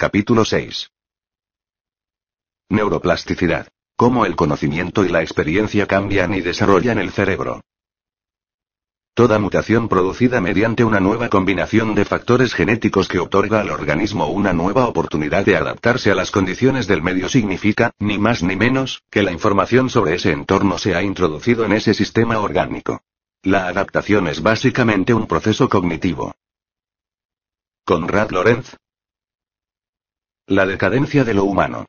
Capítulo 6. Neuroplasticidad. Cómo el conocimiento y la experiencia cambian y desarrollan el cerebro. Toda mutación producida mediante una nueva combinación de factores genéticos que otorga al organismo una nueva oportunidad de adaptarse a las condiciones del medio significa, ni más ni menos, que la información sobre ese entorno se ha introducido en ese sistema orgánico. La adaptación es básicamente un proceso cognitivo. Conrad Lorenz, la decadencia de lo humano.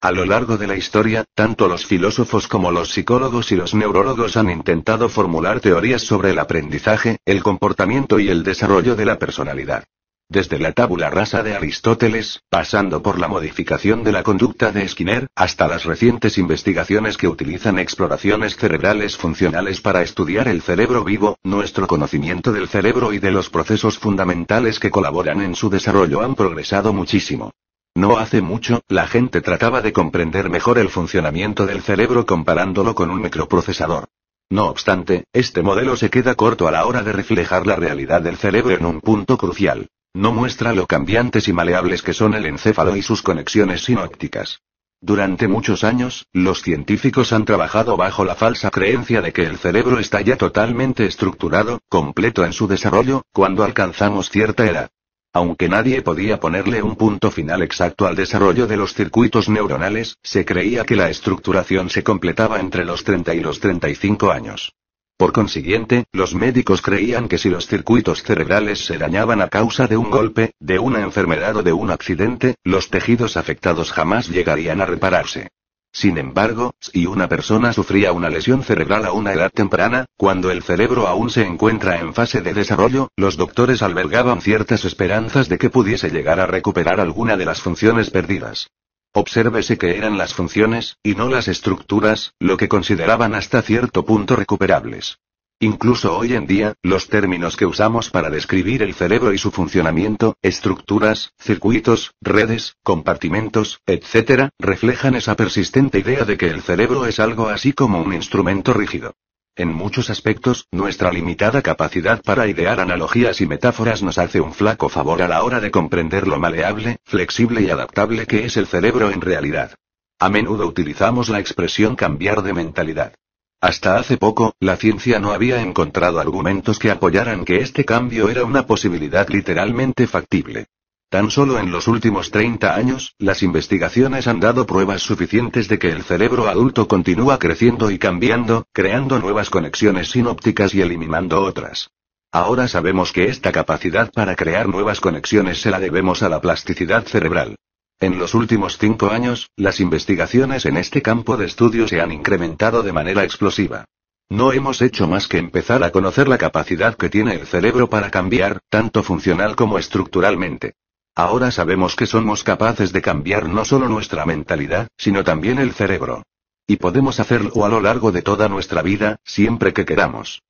A lo largo de la historia, tanto los filósofos como los psicólogos y los neurólogos han intentado formular teorías sobre el aprendizaje, el comportamiento y el desarrollo de la personalidad desde la tábula rasa de Aristóteles, pasando por la modificación de la conducta de Skinner, hasta las recientes investigaciones que utilizan exploraciones cerebrales funcionales para estudiar el cerebro vivo, nuestro conocimiento del cerebro y de los procesos fundamentales que colaboran en su desarrollo han progresado muchísimo. No hace mucho, la gente trataba de comprender mejor el funcionamiento del cerebro comparándolo con un microprocesador. No obstante, este modelo se queda corto a la hora de reflejar la realidad del cerebro en un punto crucial. No muestra lo cambiantes y maleables que son el encéfalo y sus conexiones sinópticas. Durante muchos años, los científicos han trabajado bajo la falsa creencia de que el cerebro está ya totalmente estructurado, completo en su desarrollo, cuando alcanzamos cierta edad. Aunque nadie podía ponerle un punto final exacto al desarrollo de los circuitos neuronales, se creía que la estructuración se completaba entre los 30 y los 35 años. Por consiguiente, los médicos creían que si los circuitos cerebrales se dañaban a causa de un golpe, de una enfermedad o de un accidente, los tejidos afectados jamás llegarían a repararse. Sin embargo, si una persona sufría una lesión cerebral a una edad temprana, cuando el cerebro aún se encuentra en fase de desarrollo, los doctores albergaban ciertas esperanzas de que pudiese llegar a recuperar alguna de las funciones perdidas. Obsérvese que eran las funciones, y no las estructuras, lo que consideraban hasta cierto punto recuperables. Incluso hoy en día, los términos que usamos para describir el cerebro y su funcionamiento, estructuras, circuitos, redes, compartimentos, etc., reflejan esa persistente idea de que el cerebro es algo así como un instrumento rígido. En muchos aspectos, nuestra limitada capacidad para idear analogías y metáforas nos hace un flaco favor a la hora de comprender lo maleable, flexible y adaptable que es el cerebro en realidad. A menudo utilizamos la expresión cambiar de mentalidad. Hasta hace poco, la ciencia no había encontrado argumentos que apoyaran que este cambio era una posibilidad literalmente factible. Tan solo en los últimos 30 años, las investigaciones han dado pruebas suficientes de que el cerebro adulto continúa creciendo y cambiando, creando nuevas conexiones sinópticas y eliminando otras. Ahora sabemos que esta capacidad para crear nuevas conexiones se la debemos a la plasticidad cerebral. En los últimos 5 años, las investigaciones en este campo de estudio se han incrementado de manera explosiva. No hemos hecho más que empezar a conocer la capacidad que tiene el cerebro para cambiar, tanto funcional como estructuralmente. Ahora sabemos que somos capaces de cambiar no solo nuestra mentalidad, sino también el cerebro. Y podemos hacerlo a lo largo de toda nuestra vida, siempre que queramos.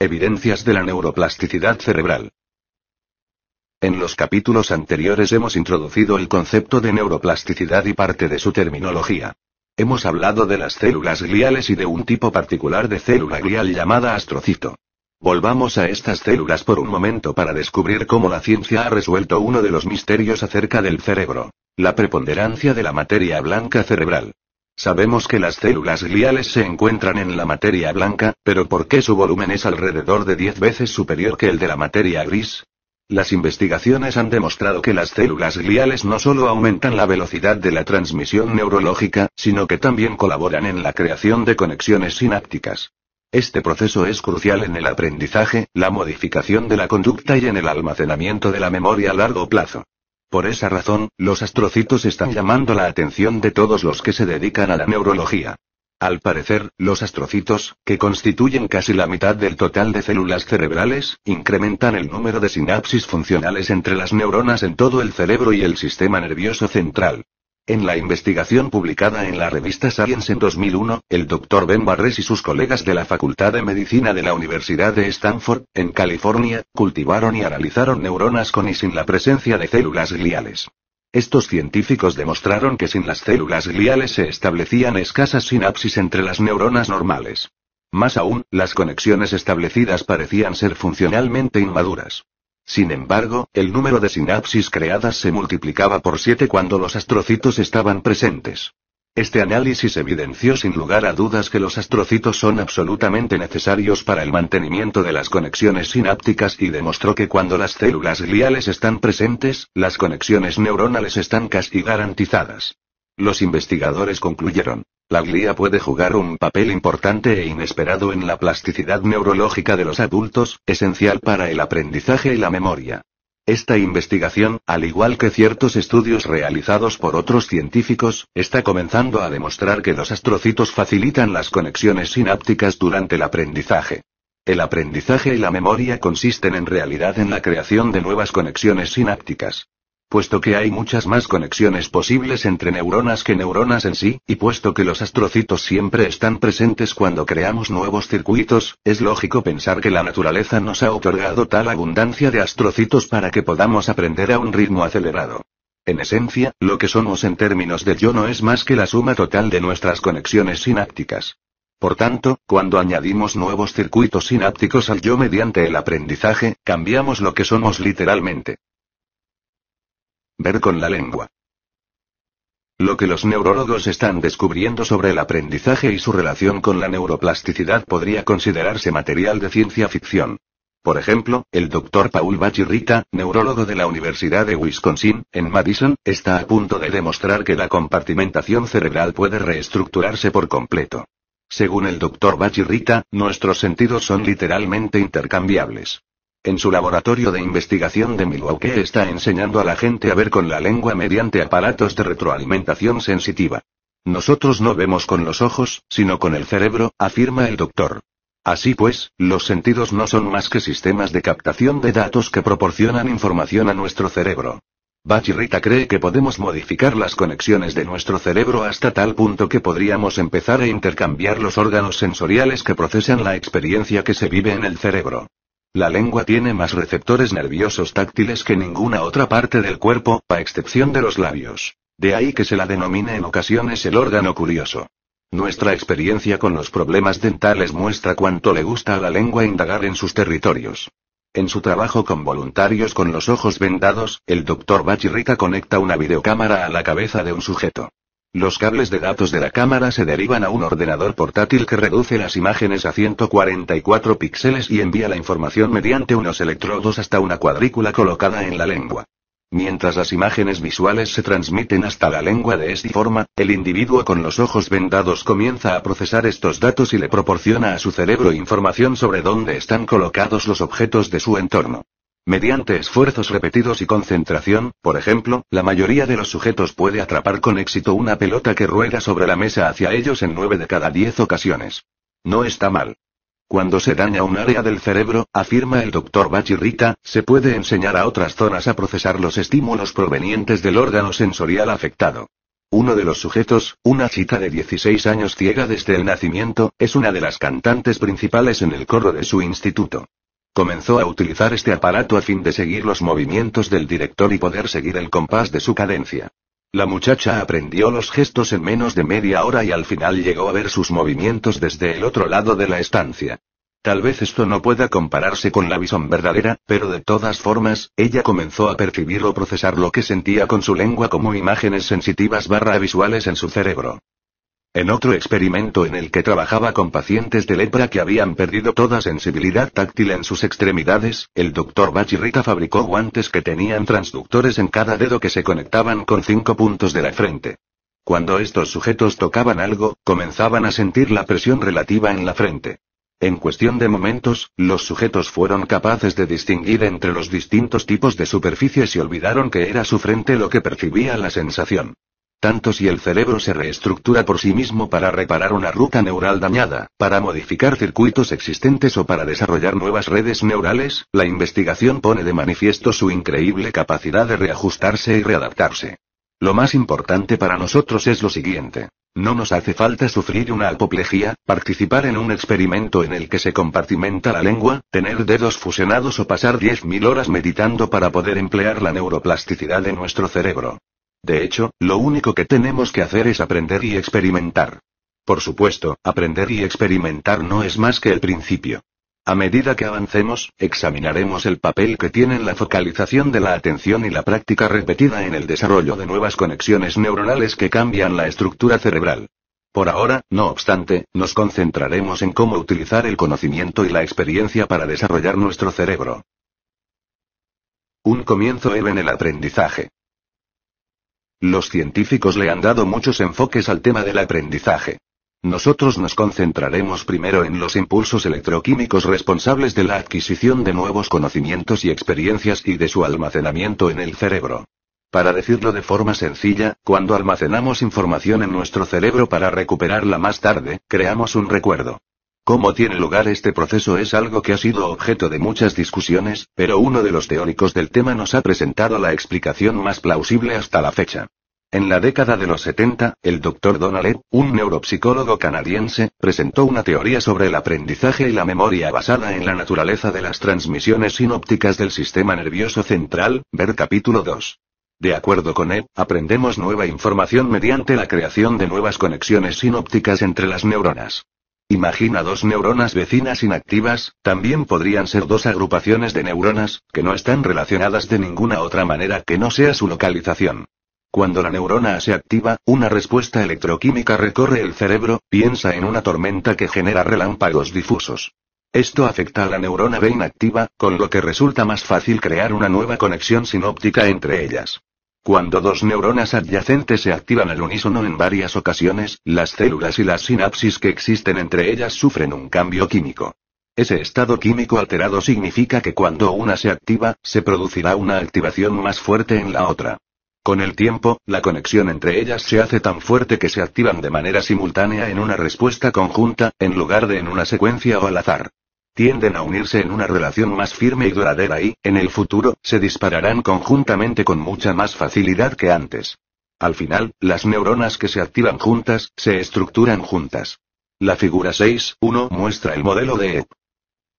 Evidencias de la neuroplasticidad cerebral. En los capítulos anteriores hemos introducido el concepto de neuroplasticidad y parte de su terminología. Hemos hablado de las células gliales y de un tipo particular de célula glial llamada astrocito. Volvamos a estas células por un momento para descubrir cómo la ciencia ha resuelto uno de los misterios acerca del cerebro, la preponderancia de la materia blanca cerebral. Sabemos que las células gliales se encuentran en la materia blanca, pero ¿por qué su volumen es alrededor de 10 veces superior que el de la materia gris? Las investigaciones han demostrado que las células gliales no solo aumentan la velocidad de la transmisión neurológica, sino que también colaboran en la creación de conexiones sinápticas. Este proceso es crucial en el aprendizaje, la modificación de la conducta y en el almacenamiento de la memoria a largo plazo. Por esa razón, los astrocitos están llamando la atención de todos los que se dedican a la neurología. Al parecer, los astrocitos, que constituyen casi la mitad del total de células cerebrales, incrementan el número de sinapsis funcionales entre las neuronas en todo el cerebro y el sistema nervioso central. En la investigación publicada en la revista Science en 2001, el Dr. Ben Barres y sus colegas de la Facultad de Medicina de la Universidad de Stanford, en California, cultivaron y analizaron neuronas con y sin la presencia de células gliales. Estos científicos demostraron que sin las células gliales se establecían escasas sinapsis entre las neuronas normales. Más aún, las conexiones establecidas parecían ser funcionalmente inmaduras. Sin embargo, el número de sinapsis creadas se multiplicaba por 7 cuando los astrocitos estaban presentes. Este análisis evidenció sin lugar a dudas que los astrocitos son absolutamente necesarios para el mantenimiento de las conexiones sinápticas y demostró que cuando las células gliales están presentes, las conexiones neuronales están casi garantizadas. Los investigadores concluyeron. La glía puede jugar un papel importante e inesperado en la plasticidad neurológica de los adultos, esencial para el aprendizaje y la memoria. Esta investigación, al igual que ciertos estudios realizados por otros científicos, está comenzando a demostrar que los astrocitos facilitan las conexiones sinápticas durante el aprendizaje. El aprendizaje y la memoria consisten en realidad en la creación de nuevas conexiones sinápticas puesto que hay muchas más conexiones posibles entre neuronas que neuronas en sí, y puesto que los astrocitos siempre están presentes cuando creamos nuevos circuitos, es lógico pensar que la naturaleza nos ha otorgado tal abundancia de astrocitos para que podamos aprender a un ritmo acelerado. En esencia, lo que somos en términos de yo no es más que la suma total de nuestras conexiones sinápticas. Por tanto, cuando añadimos nuevos circuitos sinápticos al yo mediante el aprendizaje, cambiamos lo que somos literalmente. Ver con la lengua. Lo que los neurólogos están descubriendo sobre el aprendizaje y su relación con la neuroplasticidad podría considerarse material de ciencia ficción. Por ejemplo, el doctor Paul Bachirrita, neurólogo de la Universidad de Wisconsin, en Madison, está a punto de demostrar que la compartimentación cerebral puede reestructurarse por completo. Según el doctor Bachirrita, nuestros sentidos son literalmente intercambiables. En su laboratorio de investigación de Milwaukee está enseñando a la gente a ver con la lengua mediante aparatos de retroalimentación sensitiva. Nosotros no vemos con los ojos, sino con el cerebro, afirma el doctor. Así pues, los sentidos no son más que sistemas de captación de datos que proporcionan información a nuestro cerebro. Bachirita cree que podemos modificar las conexiones de nuestro cerebro hasta tal punto que podríamos empezar a intercambiar los órganos sensoriales que procesan la experiencia que se vive en el cerebro. La lengua tiene más receptores nerviosos táctiles que ninguna otra parte del cuerpo, a excepción de los labios. De ahí que se la denomine en ocasiones el órgano curioso. Nuestra experiencia con los problemas dentales muestra cuánto le gusta a la lengua indagar en sus territorios. En su trabajo con voluntarios con los ojos vendados, el Dr. Bachirita conecta una videocámara a la cabeza de un sujeto. Los cables de datos de la cámara se derivan a un ordenador portátil que reduce las imágenes a 144 píxeles y envía la información mediante unos electrodos hasta una cuadrícula colocada en la lengua. Mientras las imágenes visuales se transmiten hasta la lengua de esta forma, el individuo con los ojos vendados comienza a procesar estos datos y le proporciona a su cerebro información sobre dónde están colocados los objetos de su entorno. Mediante esfuerzos repetidos y concentración, por ejemplo, la mayoría de los sujetos puede atrapar con éxito una pelota que rueda sobre la mesa hacia ellos en 9 de cada 10 ocasiones. No está mal. Cuando se daña un área del cerebro, afirma el doctor Bachirrita, se puede enseñar a otras zonas a procesar los estímulos provenientes del órgano sensorial afectado. Uno de los sujetos, una chica de 16 años ciega desde el nacimiento, es una de las cantantes principales en el coro de su instituto. Comenzó a utilizar este aparato a fin de seguir los movimientos del director y poder seguir el compás de su cadencia. La muchacha aprendió los gestos en menos de media hora y al final llegó a ver sus movimientos desde el otro lado de la estancia. Tal vez esto no pueda compararse con la visión verdadera, pero de todas formas, ella comenzó a percibir o procesar lo que sentía con su lengua como imágenes sensitivas barra visuales en su cerebro. En otro experimento en el que trabajaba con pacientes de lepra que habían perdido toda sensibilidad táctil en sus extremidades, el doctor Bachirrita fabricó guantes que tenían transductores en cada dedo que se conectaban con cinco puntos de la frente. Cuando estos sujetos tocaban algo, comenzaban a sentir la presión relativa en la frente. En cuestión de momentos, los sujetos fueron capaces de distinguir entre los distintos tipos de superficies y olvidaron que era su frente lo que percibía la sensación tanto si el cerebro se reestructura por sí mismo para reparar una ruta neural dañada, para modificar circuitos existentes o para desarrollar nuevas redes neurales, la investigación pone de manifiesto su increíble capacidad de reajustarse y readaptarse. Lo más importante para nosotros es lo siguiente. No nos hace falta sufrir una apoplejía, participar en un experimento en el que se compartimenta la lengua, tener dedos fusionados o pasar 10.000 horas meditando para poder emplear la neuroplasticidad de nuestro cerebro. De hecho, lo único que tenemos que hacer es aprender y experimentar. Por supuesto, aprender y experimentar no es más que el principio. A medida que avancemos, examinaremos el papel que tienen la focalización de la atención y la práctica repetida en el desarrollo de nuevas conexiones neuronales que cambian la estructura cerebral. Por ahora, no obstante, nos concentraremos en cómo utilizar el conocimiento y la experiencia para desarrollar nuestro cerebro. Un comienzo en el aprendizaje. Los científicos le han dado muchos enfoques al tema del aprendizaje. Nosotros nos concentraremos primero en los impulsos electroquímicos responsables de la adquisición de nuevos conocimientos y experiencias y de su almacenamiento en el cerebro. Para decirlo de forma sencilla, cuando almacenamos información en nuestro cerebro para recuperarla más tarde, creamos un recuerdo. Cómo tiene lugar este proceso es algo que ha sido objeto de muchas discusiones, pero uno de los teóricos del tema nos ha presentado la explicación más plausible hasta la fecha. En la década de los 70, el Dr. Donald, un neuropsicólogo canadiense, presentó una teoría sobre el aprendizaje y la memoria basada en la naturaleza de las transmisiones sinópticas del sistema nervioso central, ver capítulo 2. De acuerdo con él, aprendemos nueva información mediante la creación de nuevas conexiones sinópticas entre las neuronas. Imagina dos neuronas vecinas inactivas, también podrían ser dos agrupaciones de neuronas, que no están relacionadas de ninguna otra manera que no sea su localización. Cuando la neurona se activa, una respuesta electroquímica recorre el cerebro, piensa en una tormenta que genera relámpagos difusos. Esto afecta a la neurona B inactiva, con lo que resulta más fácil crear una nueva conexión sinóptica entre ellas. Cuando dos neuronas adyacentes se activan al unísono en varias ocasiones, las células y las sinapsis que existen entre ellas sufren un cambio químico. Ese estado químico alterado significa que cuando una se activa, se producirá una activación más fuerte en la otra. Con el tiempo, la conexión entre ellas se hace tan fuerte que se activan de manera simultánea en una respuesta conjunta, en lugar de en una secuencia o al azar tienden a unirse en una relación más firme y duradera y, en el futuro, se dispararán conjuntamente con mucha más facilidad que antes. Al final, las neuronas que se activan juntas, se estructuran juntas. La figura 6.1 muestra el modelo de EP.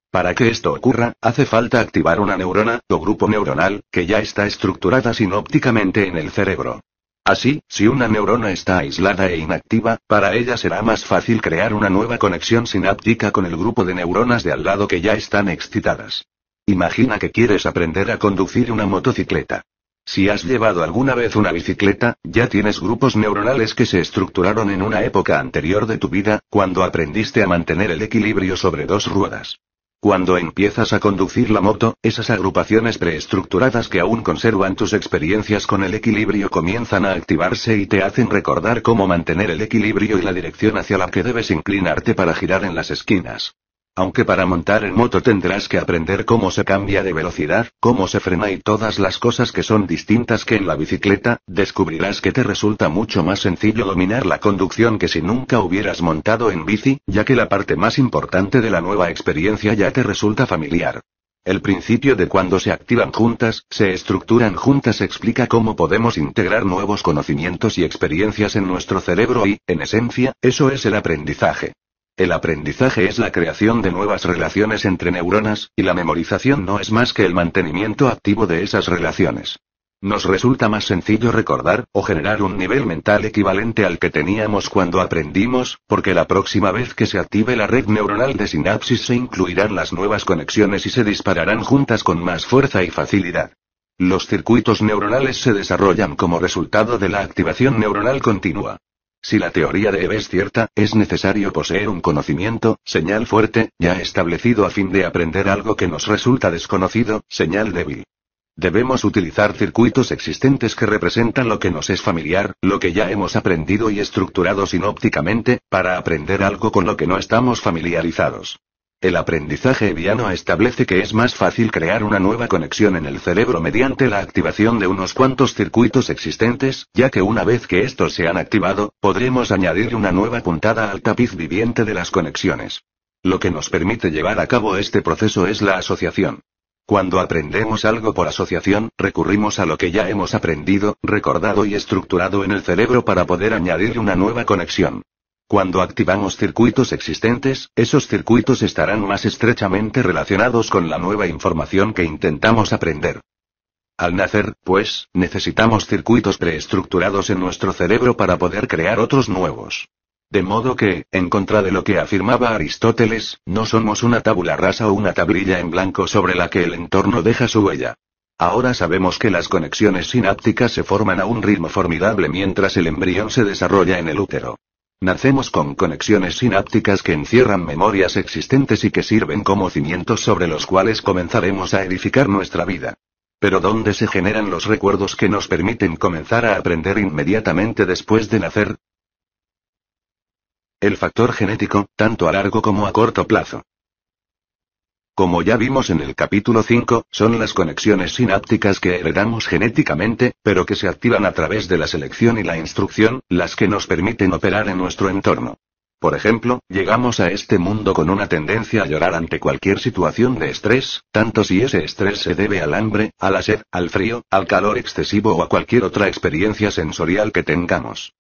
Para que esto ocurra, hace falta activar una neurona, o grupo neuronal, que ya está estructurada sinópticamente en el cerebro. Así, si una neurona está aislada e inactiva, para ella será más fácil crear una nueva conexión sináptica con el grupo de neuronas de al lado que ya están excitadas. Imagina que quieres aprender a conducir una motocicleta. Si has llevado alguna vez una bicicleta, ya tienes grupos neuronales que se estructuraron en una época anterior de tu vida, cuando aprendiste a mantener el equilibrio sobre dos ruedas. Cuando empiezas a conducir la moto, esas agrupaciones preestructuradas que aún conservan tus experiencias con el equilibrio comienzan a activarse y te hacen recordar cómo mantener el equilibrio y la dirección hacia la que debes inclinarte para girar en las esquinas. Aunque para montar en moto tendrás que aprender cómo se cambia de velocidad, cómo se frena y todas las cosas que son distintas que en la bicicleta, descubrirás que te resulta mucho más sencillo dominar la conducción que si nunca hubieras montado en bici, ya que la parte más importante de la nueva experiencia ya te resulta familiar. El principio de cuando se activan juntas, se estructuran juntas explica cómo podemos integrar nuevos conocimientos y experiencias en nuestro cerebro y, en esencia, eso es el aprendizaje. El aprendizaje es la creación de nuevas relaciones entre neuronas, y la memorización no es más que el mantenimiento activo de esas relaciones. Nos resulta más sencillo recordar, o generar un nivel mental equivalente al que teníamos cuando aprendimos, porque la próxima vez que se active la red neuronal de sinapsis se incluirán las nuevas conexiones y se dispararán juntas con más fuerza y facilidad. Los circuitos neuronales se desarrollan como resultado de la activación neuronal continua. Si la teoría de Eve es cierta, es necesario poseer un conocimiento, señal fuerte, ya establecido a fin de aprender algo que nos resulta desconocido, señal débil. Debemos utilizar circuitos existentes que representan lo que nos es familiar, lo que ya hemos aprendido y estructurado sinópticamente, para aprender algo con lo que no estamos familiarizados. El aprendizaje viano establece que es más fácil crear una nueva conexión en el cerebro mediante la activación de unos cuantos circuitos existentes, ya que una vez que estos se han activado, podremos añadir una nueva puntada al tapiz viviente de las conexiones. Lo que nos permite llevar a cabo este proceso es la asociación. Cuando aprendemos algo por asociación, recurrimos a lo que ya hemos aprendido, recordado y estructurado en el cerebro para poder añadir una nueva conexión. Cuando activamos circuitos existentes, esos circuitos estarán más estrechamente relacionados con la nueva información que intentamos aprender. Al nacer, pues, necesitamos circuitos preestructurados en nuestro cerebro para poder crear otros nuevos. De modo que, en contra de lo que afirmaba Aristóteles, no somos una tabula rasa o una tablilla en blanco sobre la que el entorno deja su huella. Ahora sabemos que las conexiones sinápticas se forman a un ritmo formidable mientras el embrión se desarrolla en el útero. Nacemos con conexiones sinápticas que encierran memorias existentes y que sirven como cimientos sobre los cuales comenzaremos a edificar nuestra vida. Pero ¿dónde se generan los recuerdos que nos permiten comenzar a aprender inmediatamente después de nacer? El factor genético, tanto a largo como a corto plazo. Como ya vimos en el capítulo 5, son las conexiones sinápticas que heredamos genéticamente, pero que se activan a través de la selección y la instrucción, las que nos permiten operar en nuestro entorno. Por ejemplo, llegamos a este mundo con una tendencia a llorar ante cualquier situación de estrés, tanto si ese estrés se debe al hambre, a la sed, al frío, al calor excesivo o a cualquier otra experiencia sensorial que tengamos.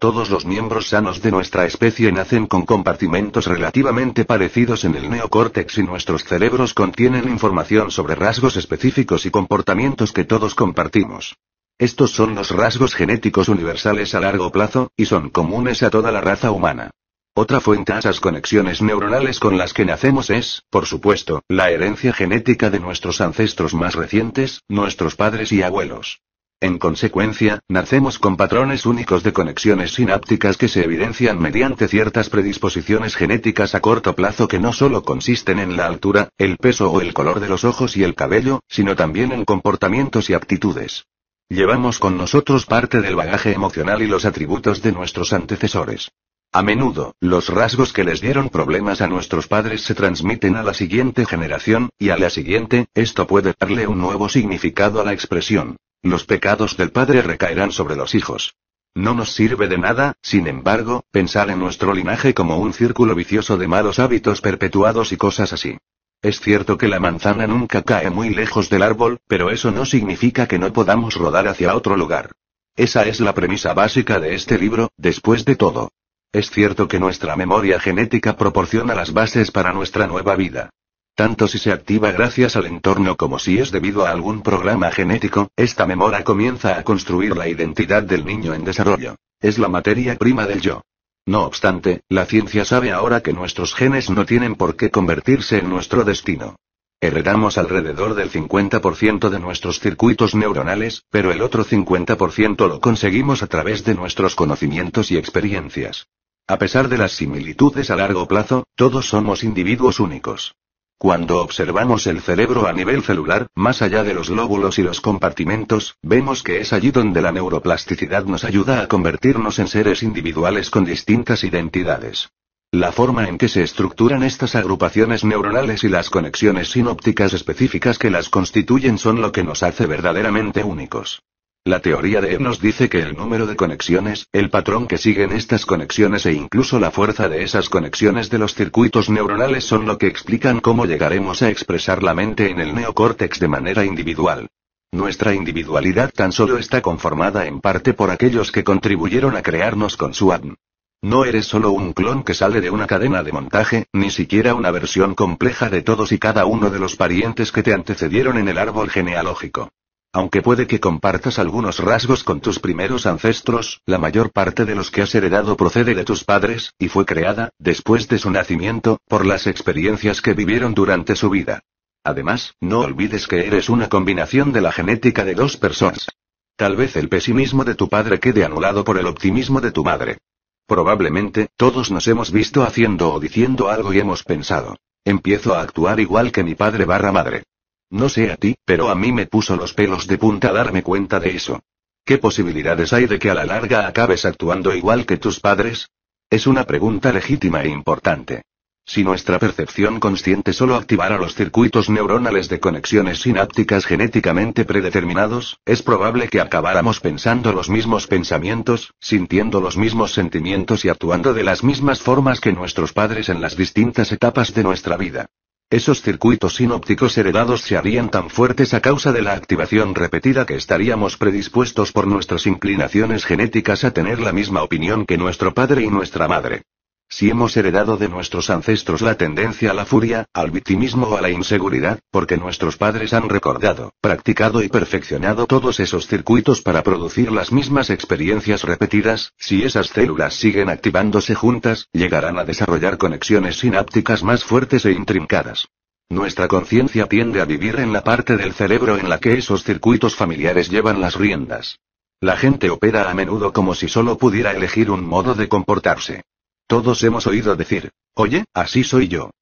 Todos los miembros sanos de nuestra especie nacen con compartimentos relativamente parecidos en el neocórtex y nuestros cerebros contienen información sobre rasgos específicos y comportamientos que todos compartimos. Estos son los rasgos genéticos universales a largo plazo, y son comunes a toda la raza humana. Otra fuente a esas conexiones neuronales con las que nacemos es, por supuesto, la herencia genética de nuestros ancestros más recientes, nuestros padres y abuelos. En consecuencia, nacemos con patrones únicos de conexiones sinápticas que se evidencian mediante ciertas predisposiciones genéticas a corto plazo que no solo consisten en la altura, el peso o el color de los ojos y el cabello, sino también en comportamientos y aptitudes. Llevamos con nosotros parte del bagaje emocional y los atributos de nuestros antecesores. A menudo, los rasgos que les dieron problemas a nuestros padres se transmiten a la siguiente generación, y a la siguiente, esto puede darle un nuevo significado a la expresión. Los pecados del padre recaerán sobre los hijos. No nos sirve de nada, sin embargo, pensar en nuestro linaje como un círculo vicioso de malos hábitos perpetuados y cosas así. Es cierto que la manzana nunca cae muy lejos del árbol, pero eso no significa que no podamos rodar hacia otro lugar. Esa es la premisa básica de este libro, después de todo. Es cierto que nuestra memoria genética proporciona las bases para nuestra nueva vida. Tanto si se activa gracias al entorno como si es debido a algún programa genético, esta memoria comienza a construir la identidad del niño en desarrollo. Es la materia prima del yo. No obstante, la ciencia sabe ahora que nuestros genes no tienen por qué convertirse en nuestro destino. Heredamos alrededor del 50% de nuestros circuitos neuronales, pero el otro 50% lo conseguimos a través de nuestros conocimientos y experiencias. A pesar de las similitudes a largo plazo, todos somos individuos únicos. Cuando observamos el cerebro a nivel celular, más allá de los lóbulos y los compartimentos, vemos que es allí donde la neuroplasticidad nos ayuda a convertirnos en seres individuales con distintas identidades. La forma en que se estructuran estas agrupaciones neuronales y las conexiones sinópticas específicas que las constituyen son lo que nos hace verdaderamente únicos. La teoría de él nos dice que el número de conexiones, el patrón que siguen estas conexiones e incluso la fuerza de esas conexiones de los circuitos neuronales son lo que explican cómo llegaremos a expresar la mente en el neocórtex de manera individual. Nuestra individualidad tan solo está conformada en parte por aquellos que contribuyeron a crearnos con su ADN. No eres solo un clon que sale de una cadena de montaje, ni siquiera una versión compleja de todos y cada uno de los parientes que te antecedieron en el árbol genealógico. Aunque puede que compartas algunos rasgos con tus primeros ancestros, la mayor parte de los que has heredado procede de tus padres, y fue creada, después de su nacimiento, por las experiencias que vivieron durante su vida. Además, no olvides que eres una combinación de la genética de dos personas. Tal vez el pesimismo de tu padre quede anulado por el optimismo de tu madre. Probablemente, todos nos hemos visto haciendo o diciendo algo y hemos pensado. Empiezo a actuar igual que mi padre barra madre. No sé a ti, pero a mí me puso los pelos de punta darme cuenta de eso. ¿Qué posibilidades hay de que a la larga acabes actuando igual que tus padres? Es una pregunta legítima e importante. Si nuestra percepción consciente solo activara los circuitos neuronales de conexiones sinápticas genéticamente predeterminados, es probable que acabáramos pensando los mismos pensamientos, sintiendo los mismos sentimientos y actuando de las mismas formas que nuestros padres en las distintas etapas de nuestra vida. Esos circuitos sinópticos heredados se harían tan fuertes a causa de la activación repetida que estaríamos predispuestos por nuestras inclinaciones genéticas a tener la misma opinión que nuestro padre y nuestra madre. Si hemos heredado de nuestros ancestros la tendencia a la furia, al victimismo o a la inseguridad, porque nuestros padres han recordado, practicado y perfeccionado todos esos circuitos para producir las mismas experiencias repetidas, si esas células siguen activándose juntas, llegarán a desarrollar conexiones sinápticas más fuertes e intrincadas. Nuestra conciencia tiende a vivir en la parte del cerebro en la que esos circuitos familiares llevan las riendas. La gente opera a menudo como si solo pudiera elegir un modo de comportarse. Todos hemos oído decir, oye, así soy yo.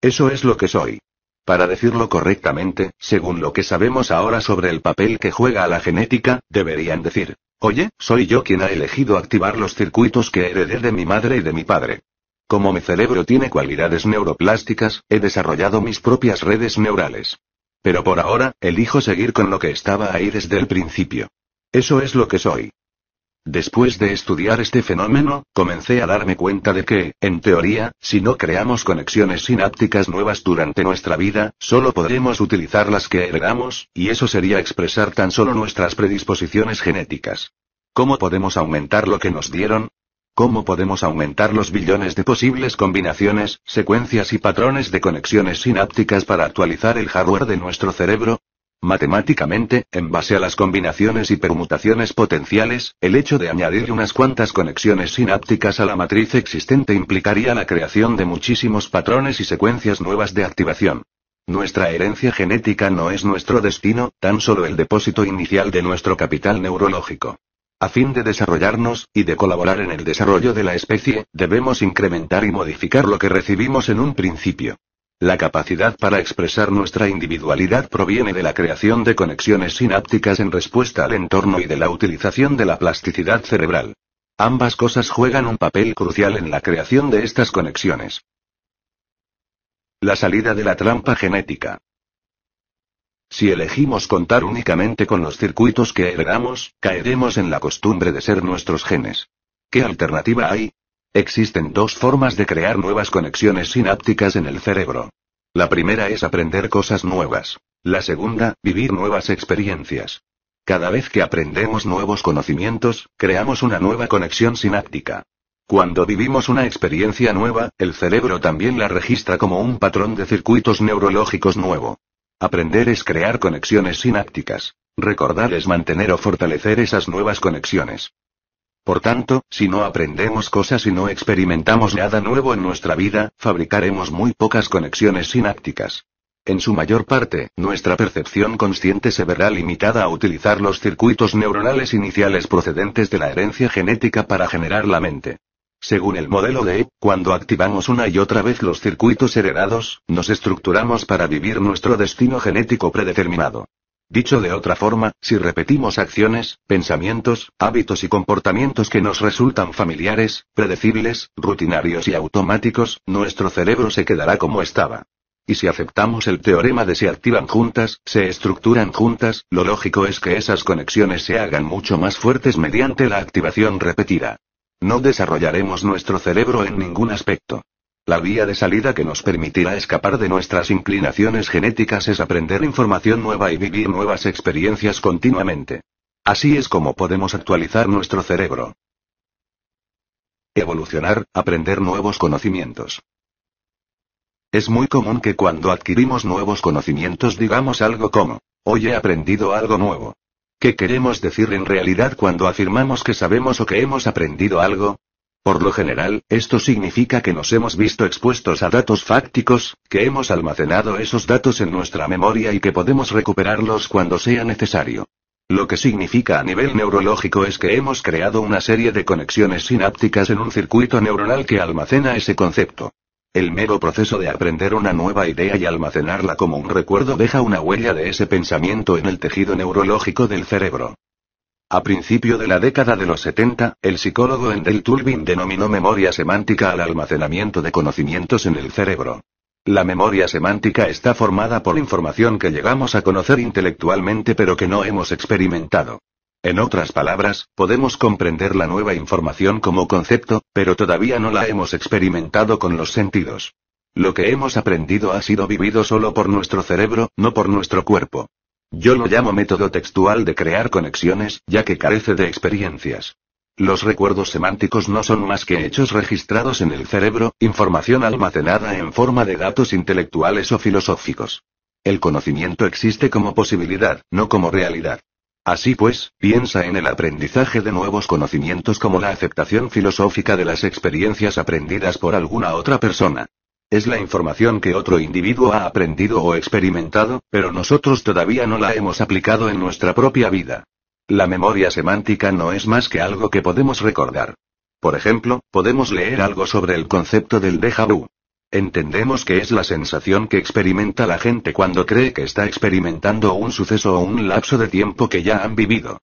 Eso es lo que soy. Para decirlo correctamente, según lo que sabemos ahora sobre el papel que juega la genética, deberían decir, oye, soy yo quien ha elegido activar los circuitos que heredé de mi madre y de mi padre. Como mi cerebro tiene cualidades neuroplásticas, he desarrollado mis propias redes neurales. Pero por ahora, elijo seguir con lo que estaba ahí desde el principio. Eso es lo que soy. Después de estudiar este fenómeno, comencé a darme cuenta de que, en teoría, si no creamos conexiones sinápticas nuevas durante nuestra vida, solo podremos utilizar las que heredamos, y eso sería expresar tan solo nuestras predisposiciones genéticas. ¿Cómo podemos aumentar lo que nos dieron? ¿Cómo podemos aumentar los billones de posibles combinaciones, secuencias y patrones de conexiones sinápticas para actualizar el hardware de nuestro cerebro? Matemáticamente, en base a las combinaciones y permutaciones potenciales, el hecho de añadir unas cuantas conexiones sinápticas a la matriz existente implicaría la creación de muchísimos patrones y secuencias nuevas de activación. Nuestra herencia genética no es nuestro destino, tan solo el depósito inicial de nuestro capital neurológico. A fin de desarrollarnos, y de colaborar en el desarrollo de la especie, debemos incrementar y modificar lo que recibimos en un principio. La capacidad para expresar nuestra individualidad proviene de la creación de conexiones sinápticas en respuesta al entorno y de la utilización de la plasticidad cerebral. Ambas cosas juegan un papel crucial en la creación de estas conexiones. La salida de la trampa genética. Si elegimos contar únicamente con los circuitos que heredamos, caeremos en la costumbre de ser nuestros genes. ¿Qué alternativa hay? Existen dos formas de crear nuevas conexiones sinápticas en el cerebro. La primera es aprender cosas nuevas. La segunda, vivir nuevas experiencias. Cada vez que aprendemos nuevos conocimientos, creamos una nueva conexión sináptica. Cuando vivimos una experiencia nueva, el cerebro también la registra como un patrón de circuitos neurológicos nuevo. Aprender es crear conexiones sinápticas. Recordar es mantener o fortalecer esas nuevas conexiones. Por tanto, si no aprendemos cosas y no experimentamos nada nuevo en nuestra vida, fabricaremos muy pocas conexiones sinápticas. En su mayor parte, nuestra percepción consciente se verá limitada a utilizar los circuitos neuronales iniciales procedentes de la herencia genética para generar la mente. Según el modelo de cuando activamos una y otra vez los circuitos heredados, nos estructuramos para vivir nuestro destino genético predeterminado. Dicho de otra forma, si repetimos acciones, pensamientos, hábitos y comportamientos que nos resultan familiares, predecibles, rutinarios y automáticos, nuestro cerebro se quedará como estaba. Y si aceptamos el teorema de se activan juntas, se estructuran juntas, lo lógico es que esas conexiones se hagan mucho más fuertes mediante la activación repetida. No desarrollaremos nuestro cerebro en ningún aspecto. La vía de salida que nos permitirá escapar de nuestras inclinaciones genéticas es aprender información nueva y vivir nuevas experiencias continuamente. Así es como podemos actualizar nuestro cerebro. Evolucionar, aprender nuevos conocimientos. Es muy común que cuando adquirimos nuevos conocimientos digamos algo como, hoy he aprendido algo nuevo. ¿Qué queremos decir en realidad cuando afirmamos que sabemos o que hemos aprendido algo? Por lo general, esto significa que nos hemos visto expuestos a datos fácticos, que hemos almacenado esos datos en nuestra memoria y que podemos recuperarlos cuando sea necesario. Lo que significa a nivel neurológico es que hemos creado una serie de conexiones sinápticas en un circuito neuronal que almacena ese concepto. El mero proceso de aprender una nueva idea y almacenarla como un recuerdo deja una huella de ese pensamiento en el tejido neurológico del cerebro. A principio de la década de los 70, el psicólogo Endel Tulbin denominó memoria semántica al almacenamiento de conocimientos en el cerebro. La memoria semántica está formada por información que llegamos a conocer intelectualmente pero que no hemos experimentado. En otras palabras, podemos comprender la nueva información como concepto, pero todavía no la hemos experimentado con los sentidos. Lo que hemos aprendido ha sido vivido solo por nuestro cerebro, no por nuestro cuerpo. Yo lo llamo método textual de crear conexiones, ya que carece de experiencias. Los recuerdos semánticos no son más que hechos registrados en el cerebro, información almacenada en forma de datos intelectuales o filosóficos. El conocimiento existe como posibilidad, no como realidad. Así pues, piensa en el aprendizaje de nuevos conocimientos como la aceptación filosófica de las experiencias aprendidas por alguna otra persona. Es la información que otro individuo ha aprendido o experimentado, pero nosotros todavía no la hemos aplicado en nuestra propia vida. La memoria semántica no es más que algo que podemos recordar. Por ejemplo, podemos leer algo sobre el concepto del déjà vu. Entendemos que es la sensación que experimenta la gente cuando cree que está experimentando un suceso o un lapso de tiempo que ya han vivido.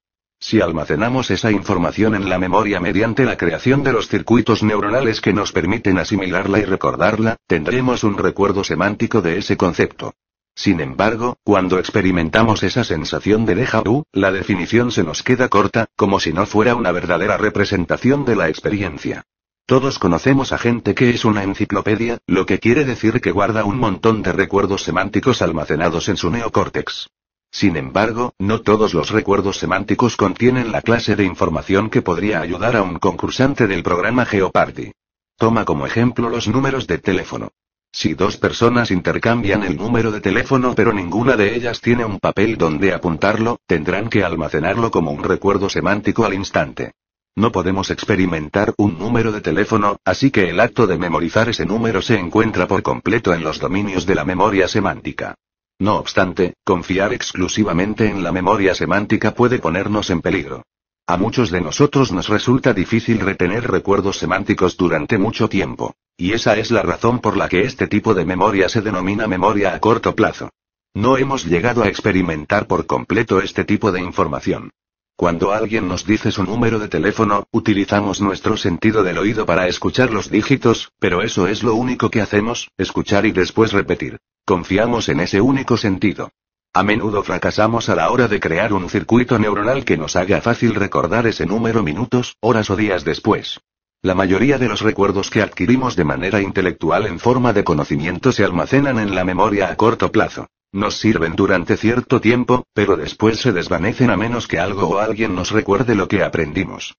Si almacenamos esa información en la memoria mediante la creación de los circuitos neuronales que nos permiten asimilarla y recordarla, tendremos un recuerdo semántico de ese concepto. Sin embargo, cuando experimentamos esa sensación de Deja vu, la definición se nos queda corta, como si no fuera una verdadera representación de la experiencia. Todos conocemos a gente que es una enciclopedia, lo que quiere decir que guarda un montón de recuerdos semánticos almacenados en su neocórtex. Sin embargo, no todos los recuerdos semánticos contienen la clase de información que podría ayudar a un concursante del programa Jeopardy. Toma como ejemplo los números de teléfono. Si dos personas intercambian el número de teléfono pero ninguna de ellas tiene un papel donde apuntarlo, tendrán que almacenarlo como un recuerdo semántico al instante. No podemos experimentar un número de teléfono, así que el acto de memorizar ese número se encuentra por completo en los dominios de la memoria semántica. No obstante, confiar exclusivamente en la memoria semántica puede ponernos en peligro. A muchos de nosotros nos resulta difícil retener recuerdos semánticos durante mucho tiempo. Y esa es la razón por la que este tipo de memoria se denomina memoria a corto plazo. No hemos llegado a experimentar por completo este tipo de información. Cuando alguien nos dice su número de teléfono, utilizamos nuestro sentido del oído para escuchar los dígitos, pero eso es lo único que hacemos, escuchar y después repetir. Confiamos en ese único sentido. A menudo fracasamos a la hora de crear un circuito neuronal que nos haga fácil recordar ese número minutos, horas o días después. La mayoría de los recuerdos que adquirimos de manera intelectual en forma de conocimiento se almacenan en la memoria a corto plazo. Nos sirven durante cierto tiempo, pero después se desvanecen a menos que algo o alguien nos recuerde lo que aprendimos.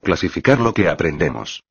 Clasificar lo que aprendemos.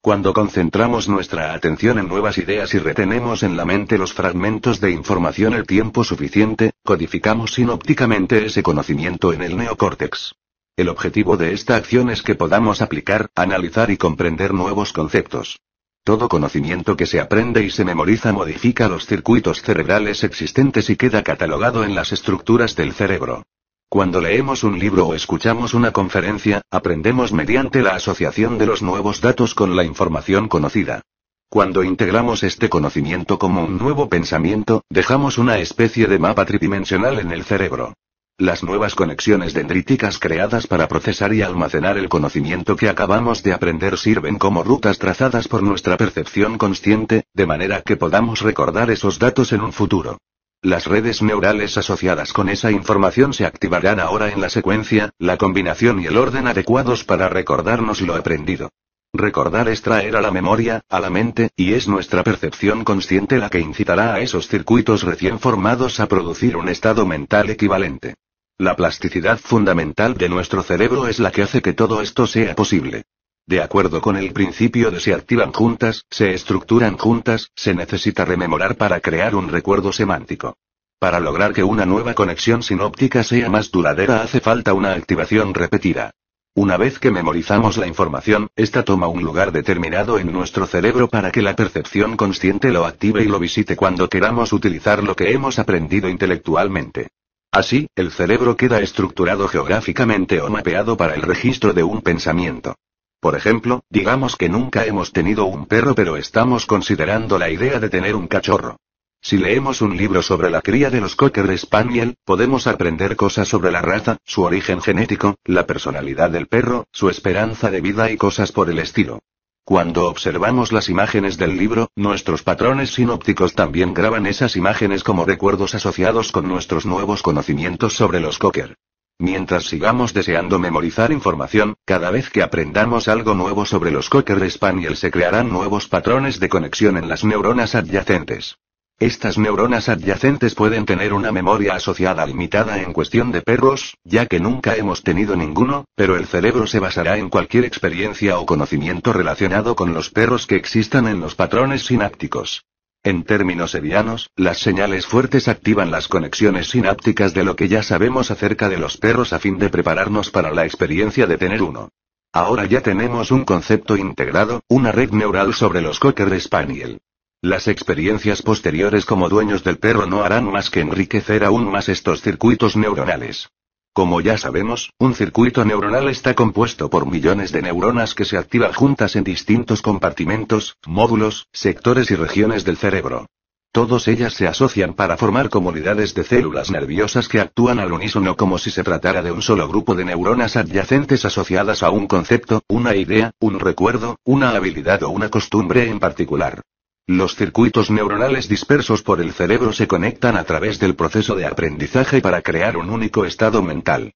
Cuando concentramos nuestra atención en nuevas ideas y retenemos en la mente los fragmentos de información el tiempo suficiente, codificamos sinópticamente ese conocimiento en el neocórtex. El objetivo de esta acción es que podamos aplicar, analizar y comprender nuevos conceptos. Todo conocimiento que se aprende y se memoriza modifica los circuitos cerebrales existentes y queda catalogado en las estructuras del cerebro. Cuando leemos un libro o escuchamos una conferencia, aprendemos mediante la asociación de los nuevos datos con la información conocida. Cuando integramos este conocimiento como un nuevo pensamiento, dejamos una especie de mapa tridimensional en el cerebro. Las nuevas conexiones dendríticas creadas para procesar y almacenar el conocimiento que acabamos de aprender sirven como rutas trazadas por nuestra percepción consciente, de manera que podamos recordar esos datos en un futuro. Las redes neurales asociadas con esa información se activarán ahora en la secuencia, la combinación y el orden adecuados para recordarnos lo aprendido. Recordar es traer a la memoria, a la mente, y es nuestra percepción consciente la que incitará a esos circuitos recién formados a producir un estado mental equivalente. La plasticidad fundamental de nuestro cerebro es la que hace que todo esto sea posible. De acuerdo con el principio de se activan juntas, se estructuran juntas, se necesita rememorar para crear un recuerdo semántico. Para lograr que una nueva conexión sinóptica sea más duradera hace falta una activación repetida. Una vez que memorizamos la información, esta toma un lugar determinado en nuestro cerebro para que la percepción consciente lo active y lo visite cuando queramos utilizar lo que hemos aprendido intelectualmente. Así, el cerebro queda estructurado geográficamente o mapeado para el registro de un pensamiento. Por ejemplo, digamos que nunca hemos tenido un perro pero estamos considerando la idea de tener un cachorro. Si leemos un libro sobre la cría de los Cocker Spaniel, podemos aprender cosas sobre la raza, su origen genético, la personalidad del perro, su esperanza de vida y cosas por el estilo. Cuando observamos las imágenes del libro, nuestros patrones sinópticos también graban esas imágenes como recuerdos asociados con nuestros nuevos conocimientos sobre los Cocker. Mientras sigamos deseando memorizar información, cada vez que aprendamos algo nuevo sobre los Cocker Spaniel se crearán nuevos patrones de conexión en las neuronas adyacentes. Estas neuronas adyacentes pueden tener una memoria asociada limitada en cuestión de perros, ya que nunca hemos tenido ninguno, pero el cerebro se basará en cualquier experiencia o conocimiento relacionado con los perros que existan en los patrones sinápticos. En términos serianos, las señales fuertes activan las conexiones sinápticas de lo que ya sabemos acerca de los perros a fin de prepararnos para la experiencia de tener uno. Ahora ya tenemos un concepto integrado, una red neural sobre los Cocker Spaniel. Las experiencias posteriores como dueños del perro no harán más que enriquecer aún más estos circuitos neuronales. Como ya sabemos, un circuito neuronal está compuesto por millones de neuronas que se activan juntas en distintos compartimentos, módulos, sectores y regiones del cerebro. Todas ellas se asocian para formar comunidades de células nerviosas que actúan al unísono como si se tratara de un solo grupo de neuronas adyacentes asociadas a un concepto, una idea, un recuerdo, una habilidad o una costumbre en particular. Los circuitos neuronales dispersos por el cerebro se conectan a través del proceso de aprendizaje para crear un único estado mental.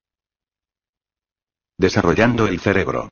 Desarrollando el cerebro.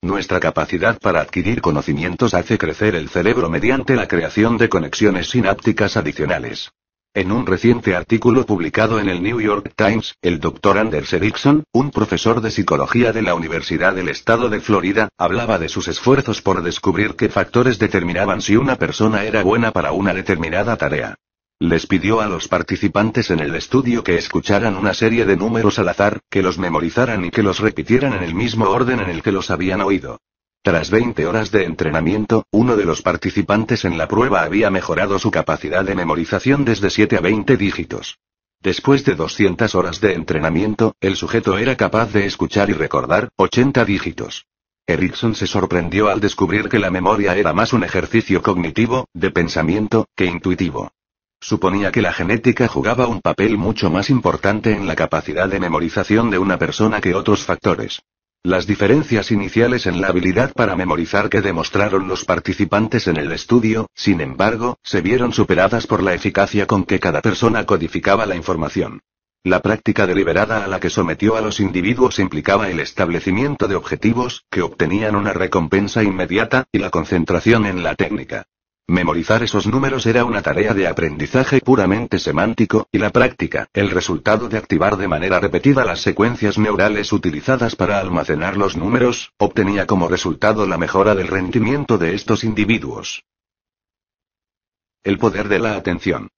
Nuestra capacidad para adquirir conocimientos hace crecer el cerebro mediante la creación de conexiones sinápticas adicionales. En un reciente artículo publicado en el New York Times, el Dr. Anders Erickson, un profesor de psicología de la Universidad del Estado de Florida, hablaba de sus esfuerzos por descubrir qué factores determinaban si una persona era buena para una determinada tarea. Les pidió a los participantes en el estudio que escucharan una serie de números al azar, que los memorizaran y que los repitieran en el mismo orden en el que los habían oído. Tras 20 horas de entrenamiento, uno de los participantes en la prueba había mejorado su capacidad de memorización desde 7 a 20 dígitos. Después de 200 horas de entrenamiento, el sujeto era capaz de escuchar y recordar 80 dígitos. Erickson se sorprendió al descubrir que la memoria era más un ejercicio cognitivo, de pensamiento, que intuitivo. Suponía que la genética jugaba un papel mucho más importante en la capacidad de memorización de una persona que otros factores. Las diferencias iniciales en la habilidad para memorizar que demostraron los participantes en el estudio, sin embargo, se vieron superadas por la eficacia con que cada persona codificaba la información. La práctica deliberada a la que sometió a los individuos implicaba el establecimiento de objetivos, que obtenían una recompensa inmediata, y la concentración en la técnica. Memorizar esos números era una tarea de aprendizaje puramente semántico, y la práctica, el resultado de activar de manera repetida las secuencias neurales utilizadas para almacenar los números, obtenía como resultado la mejora del rendimiento de estos individuos. El poder de la atención.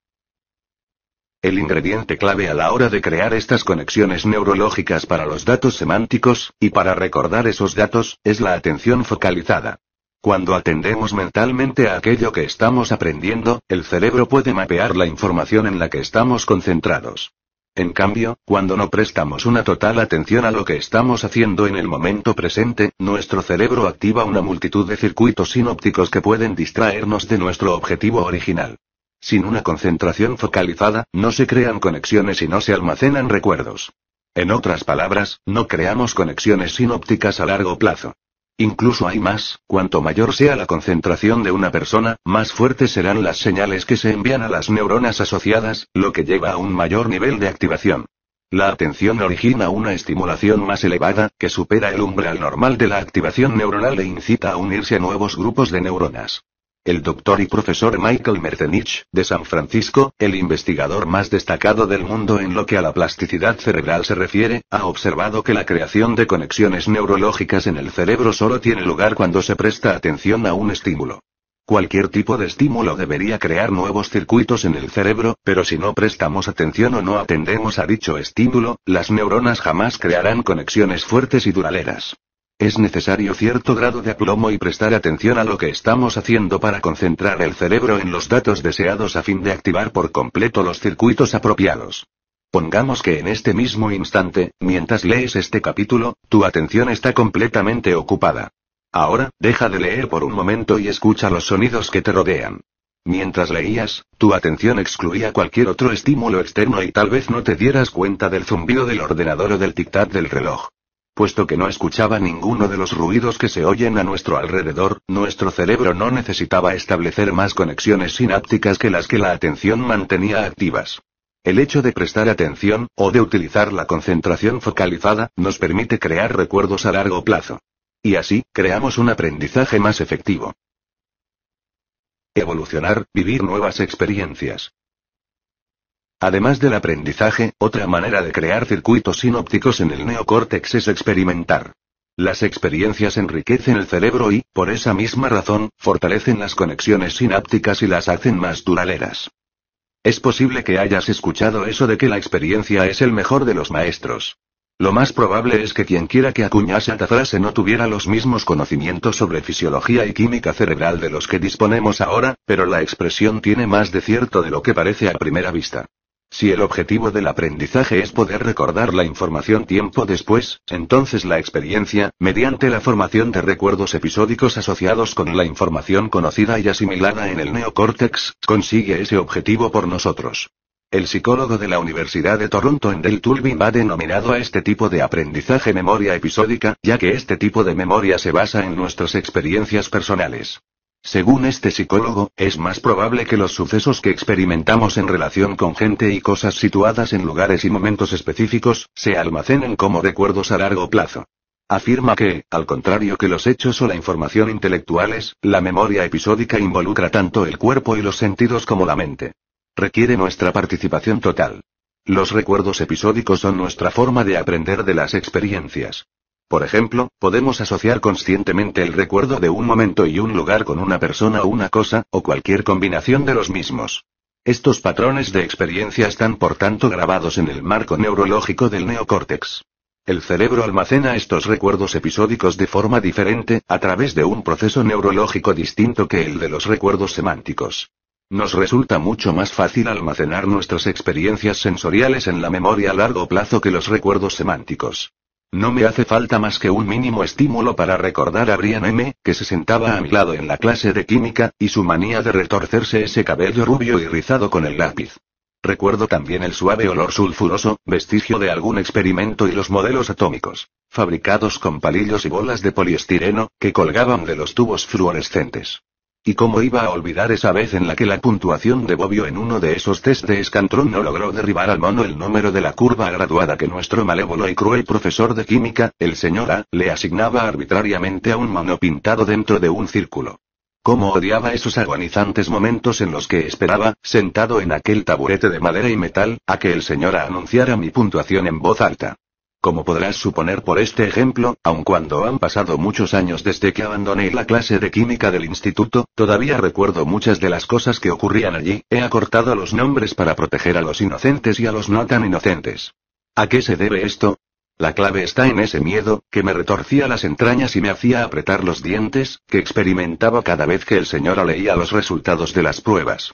El ingrediente clave a la hora de crear estas conexiones neurológicas para los datos semánticos, y para recordar esos datos, es la atención focalizada. Cuando atendemos mentalmente a aquello que estamos aprendiendo, el cerebro puede mapear la información en la que estamos concentrados. En cambio, cuando no prestamos una total atención a lo que estamos haciendo en el momento presente, nuestro cerebro activa una multitud de circuitos sinópticos que pueden distraernos de nuestro objetivo original. Sin una concentración focalizada, no se crean conexiones y no se almacenan recuerdos. En otras palabras, no creamos conexiones sinópticas a largo plazo. Incluso hay más, cuanto mayor sea la concentración de una persona, más fuertes serán las señales que se envían a las neuronas asociadas, lo que lleva a un mayor nivel de activación. La atención origina una estimulación más elevada, que supera el umbral normal de la activación neuronal e incita a unirse a nuevos grupos de neuronas. El doctor y profesor Michael Mertenich, de San Francisco, el investigador más destacado del mundo en lo que a la plasticidad cerebral se refiere, ha observado que la creación de conexiones neurológicas en el cerebro solo tiene lugar cuando se presta atención a un estímulo. Cualquier tipo de estímulo debería crear nuevos circuitos en el cerebro, pero si no prestamos atención o no atendemos a dicho estímulo, las neuronas jamás crearán conexiones fuertes y duraleras. Es necesario cierto grado de aplomo y prestar atención a lo que estamos haciendo para concentrar el cerebro en los datos deseados a fin de activar por completo los circuitos apropiados. Pongamos que en este mismo instante, mientras lees este capítulo, tu atención está completamente ocupada. Ahora, deja de leer por un momento y escucha los sonidos que te rodean. Mientras leías, tu atención excluía cualquier otro estímulo externo y tal vez no te dieras cuenta del zumbido del ordenador o del tic-tac del reloj. Puesto que no escuchaba ninguno de los ruidos que se oyen a nuestro alrededor, nuestro cerebro no necesitaba establecer más conexiones sinápticas que las que la atención mantenía activas. El hecho de prestar atención, o de utilizar la concentración focalizada, nos permite crear recuerdos a largo plazo. Y así, creamos un aprendizaje más efectivo. Evolucionar, vivir nuevas experiencias. Además del aprendizaje, otra manera de crear circuitos sinópticos en el neocórtex es experimentar. Las experiencias enriquecen el cerebro y, por esa misma razón, fortalecen las conexiones sinápticas y las hacen más duraderas. Es posible que hayas escuchado eso de que la experiencia es el mejor de los maestros. Lo más probable es que quien quiera que acuñase esta frase no tuviera los mismos conocimientos sobre fisiología y química cerebral de los que disponemos ahora, pero la expresión tiene más de cierto de lo que parece a primera vista. Si el objetivo del aprendizaje es poder recordar la información tiempo después, entonces la experiencia, mediante la formación de recuerdos episódicos asociados con la información conocida y asimilada en el neocórtex, consigue ese objetivo por nosotros. El psicólogo de la Universidad de Toronto Endel Tulbin va denominado a este tipo de aprendizaje memoria episódica, ya que este tipo de memoria se basa en nuestras experiencias personales. Según este psicólogo, es más probable que los sucesos que experimentamos en relación con gente y cosas situadas en lugares y momentos específicos, se almacenen como recuerdos a largo plazo. Afirma que, al contrario que los hechos o la información intelectuales, la memoria episódica involucra tanto el cuerpo y los sentidos como la mente. Requiere nuestra participación total. Los recuerdos episódicos son nuestra forma de aprender de las experiencias. Por ejemplo, podemos asociar conscientemente el recuerdo de un momento y un lugar con una persona o una cosa, o cualquier combinación de los mismos. Estos patrones de experiencia están por tanto grabados en el marco neurológico del neocórtex. El cerebro almacena estos recuerdos episódicos de forma diferente, a través de un proceso neurológico distinto que el de los recuerdos semánticos. Nos resulta mucho más fácil almacenar nuestras experiencias sensoriales en la memoria a largo plazo que los recuerdos semánticos. No me hace falta más que un mínimo estímulo para recordar a Brian M., que se sentaba a mi lado en la clase de química, y su manía de retorcerse ese cabello rubio y rizado con el lápiz. Recuerdo también el suave olor sulfuroso, vestigio de algún experimento y los modelos atómicos, fabricados con palillos y bolas de poliestireno, que colgaban de los tubos fluorescentes. Y cómo iba a olvidar esa vez en la que la puntuación de Bobio en uno de esos test de escantrón no logró derribar al mono el número de la curva graduada que nuestro malévolo y cruel profesor de química, el señor A, le asignaba arbitrariamente a un mono pintado dentro de un círculo. Cómo odiaba esos agonizantes momentos en los que esperaba, sentado en aquel taburete de madera y metal, a que el señor A anunciara mi puntuación en voz alta. Como podrás suponer por este ejemplo, aun cuando han pasado muchos años desde que abandoné la clase de química del instituto, todavía recuerdo muchas de las cosas que ocurrían allí, he acortado los nombres para proteger a los inocentes y a los no tan inocentes. ¿A qué se debe esto? La clave está en ese miedo, que me retorcía las entrañas y me hacía apretar los dientes, que experimentaba cada vez que el señor leía los resultados de las pruebas.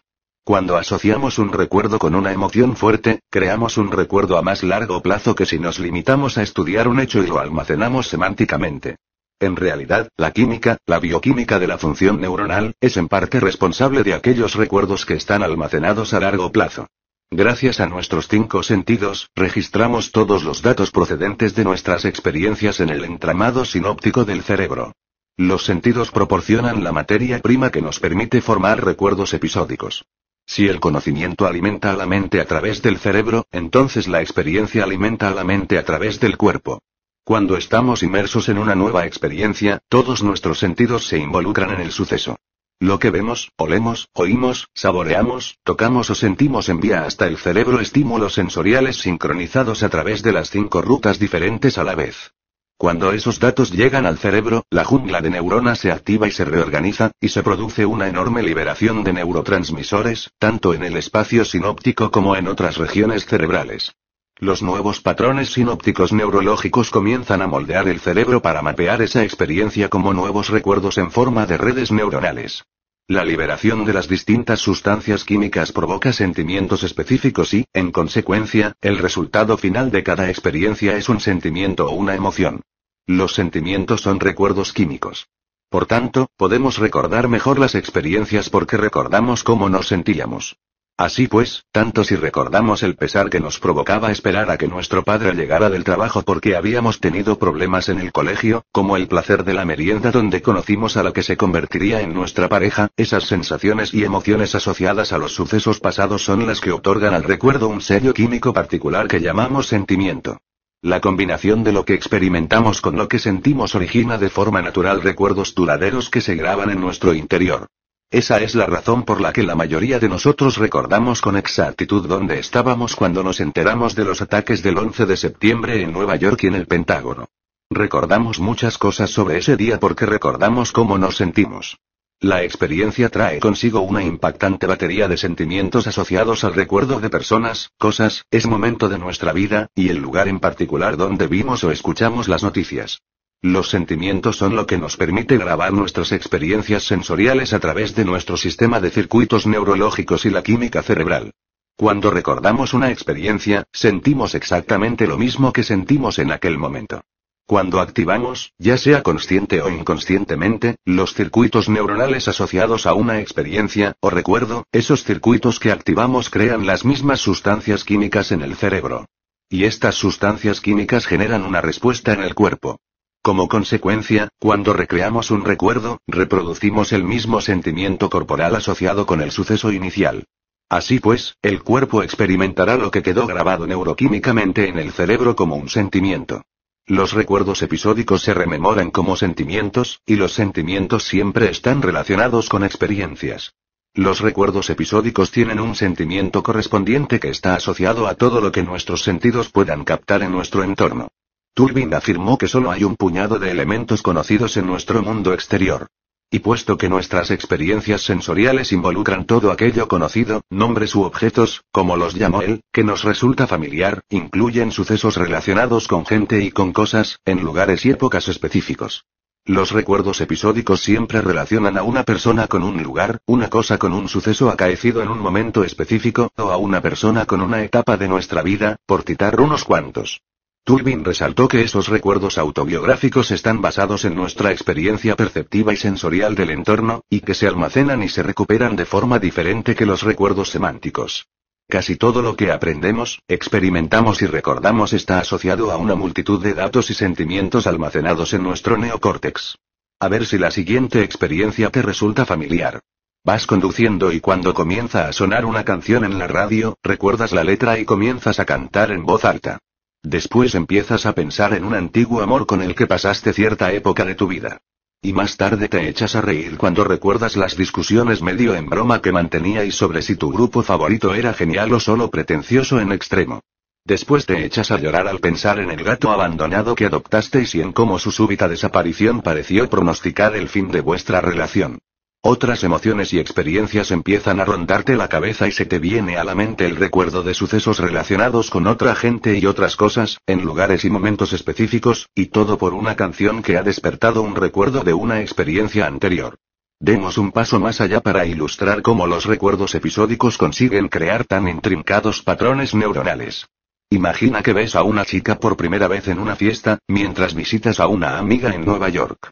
Cuando asociamos un recuerdo con una emoción fuerte, creamos un recuerdo a más largo plazo que si nos limitamos a estudiar un hecho y lo almacenamos semánticamente. En realidad, la química, la bioquímica de la función neuronal, es en parte responsable de aquellos recuerdos que están almacenados a largo plazo. Gracias a nuestros cinco sentidos, registramos todos los datos procedentes de nuestras experiencias en el entramado sinóptico del cerebro. Los sentidos proporcionan la materia prima que nos permite formar recuerdos episódicos. Si el conocimiento alimenta a la mente a través del cerebro, entonces la experiencia alimenta a la mente a través del cuerpo. Cuando estamos inmersos en una nueva experiencia, todos nuestros sentidos se involucran en el suceso. Lo que vemos, olemos, oímos, saboreamos, tocamos o sentimos envía hasta el cerebro estímulos sensoriales sincronizados a través de las cinco rutas diferentes a la vez. Cuando esos datos llegan al cerebro, la jungla de neuronas se activa y se reorganiza, y se produce una enorme liberación de neurotransmisores, tanto en el espacio sinóptico como en otras regiones cerebrales. Los nuevos patrones sinópticos neurológicos comienzan a moldear el cerebro para mapear esa experiencia como nuevos recuerdos en forma de redes neuronales. La liberación de las distintas sustancias químicas provoca sentimientos específicos y, en consecuencia, el resultado final de cada experiencia es un sentimiento o una emoción. Los sentimientos son recuerdos químicos. Por tanto, podemos recordar mejor las experiencias porque recordamos cómo nos sentíamos. Así pues, tanto si recordamos el pesar que nos provocaba esperar a que nuestro padre llegara del trabajo porque habíamos tenido problemas en el colegio, como el placer de la merienda donde conocimos a la que se convertiría en nuestra pareja, esas sensaciones y emociones asociadas a los sucesos pasados son las que otorgan al recuerdo un sello químico particular que llamamos sentimiento. La combinación de lo que experimentamos con lo que sentimos origina de forma natural recuerdos duraderos que se graban en nuestro interior. Esa es la razón por la que la mayoría de nosotros recordamos con exactitud dónde estábamos cuando nos enteramos de los ataques del 11 de septiembre en Nueva York y en el Pentágono. Recordamos muchas cosas sobre ese día porque recordamos cómo nos sentimos. La experiencia trae consigo una impactante batería de sentimientos asociados al recuerdo de personas, cosas, es momento de nuestra vida, y el lugar en particular donde vimos o escuchamos las noticias. Los sentimientos son lo que nos permite grabar nuestras experiencias sensoriales a través de nuestro sistema de circuitos neurológicos y la química cerebral. Cuando recordamos una experiencia, sentimos exactamente lo mismo que sentimos en aquel momento. Cuando activamos, ya sea consciente o inconscientemente, los circuitos neuronales asociados a una experiencia, o recuerdo, esos circuitos que activamos crean las mismas sustancias químicas en el cerebro. Y estas sustancias químicas generan una respuesta en el cuerpo. Como consecuencia, cuando recreamos un recuerdo, reproducimos el mismo sentimiento corporal asociado con el suceso inicial. Así pues, el cuerpo experimentará lo que quedó grabado neuroquímicamente en el cerebro como un sentimiento. Los recuerdos episódicos se rememoran como sentimientos, y los sentimientos siempre están relacionados con experiencias. Los recuerdos episódicos tienen un sentimiento correspondiente que está asociado a todo lo que nuestros sentidos puedan captar en nuestro entorno. Turbin afirmó que solo hay un puñado de elementos conocidos en nuestro mundo exterior. Y puesto que nuestras experiencias sensoriales involucran todo aquello conocido, nombres u objetos, como los llamó él, que nos resulta familiar, incluyen sucesos relacionados con gente y con cosas, en lugares y épocas específicos. Los recuerdos episódicos siempre relacionan a una persona con un lugar, una cosa con un suceso acaecido en un momento específico, o a una persona con una etapa de nuestra vida, por citar unos cuantos. Turbin resaltó que esos recuerdos autobiográficos están basados en nuestra experiencia perceptiva y sensorial del entorno, y que se almacenan y se recuperan de forma diferente que los recuerdos semánticos. Casi todo lo que aprendemos, experimentamos y recordamos está asociado a una multitud de datos y sentimientos almacenados en nuestro neocórtex. A ver si la siguiente experiencia te resulta familiar. Vas conduciendo y cuando comienza a sonar una canción en la radio, recuerdas la letra y comienzas a cantar en voz alta. Después empiezas a pensar en un antiguo amor con el que pasaste cierta época de tu vida. Y más tarde te echas a reír cuando recuerdas las discusiones medio en broma que manteníais sobre si tu grupo favorito era genial o solo pretencioso en extremo. Después te echas a llorar al pensar en el gato abandonado que adoptaste y en cómo su súbita desaparición pareció pronosticar el fin de vuestra relación. Otras emociones y experiencias empiezan a rondarte la cabeza y se te viene a la mente el recuerdo de sucesos relacionados con otra gente y otras cosas, en lugares y momentos específicos, y todo por una canción que ha despertado un recuerdo de una experiencia anterior. Demos un paso más allá para ilustrar cómo los recuerdos episódicos consiguen crear tan intrincados patrones neuronales. Imagina que ves a una chica por primera vez en una fiesta, mientras visitas a una amiga en Nueva York.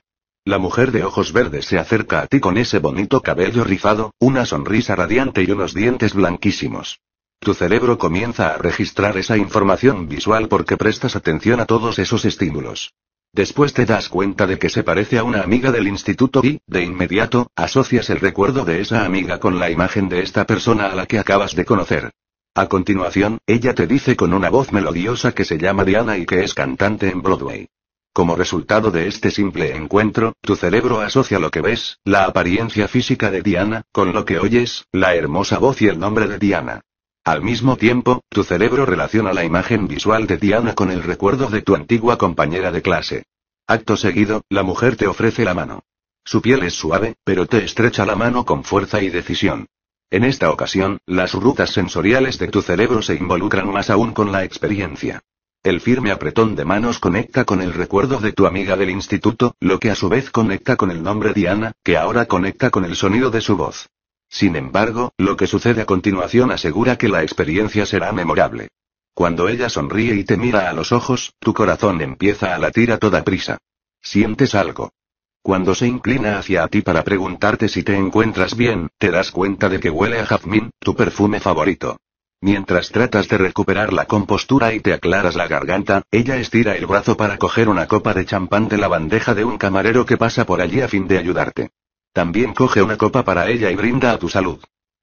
La mujer de ojos verdes se acerca a ti con ese bonito cabello rizado, una sonrisa radiante y unos dientes blanquísimos. Tu cerebro comienza a registrar esa información visual porque prestas atención a todos esos estímulos. Después te das cuenta de que se parece a una amiga del instituto y, de inmediato, asocias el recuerdo de esa amiga con la imagen de esta persona a la que acabas de conocer. A continuación, ella te dice con una voz melodiosa que se llama Diana y que es cantante en Broadway. Como resultado de este simple encuentro, tu cerebro asocia lo que ves, la apariencia física de Diana, con lo que oyes, la hermosa voz y el nombre de Diana. Al mismo tiempo, tu cerebro relaciona la imagen visual de Diana con el recuerdo de tu antigua compañera de clase. Acto seguido, la mujer te ofrece la mano. Su piel es suave, pero te estrecha la mano con fuerza y decisión. En esta ocasión, las rutas sensoriales de tu cerebro se involucran más aún con la experiencia. El firme apretón de manos conecta con el recuerdo de tu amiga del instituto, lo que a su vez conecta con el nombre Diana, que ahora conecta con el sonido de su voz. Sin embargo, lo que sucede a continuación asegura que la experiencia será memorable. Cuando ella sonríe y te mira a los ojos, tu corazón empieza a latir a toda prisa. Sientes algo. Cuando se inclina hacia ti para preguntarte si te encuentras bien, te das cuenta de que huele a jazmín, tu perfume favorito. Mientras tratas de recuperar la compostura y te aclaras la garganta, ella estira el brazo para coger una copa de champán de la bandeja de un camarero que pasa por allí a fin de ayudarte. También coge una copa para ella y brinda a tu salud.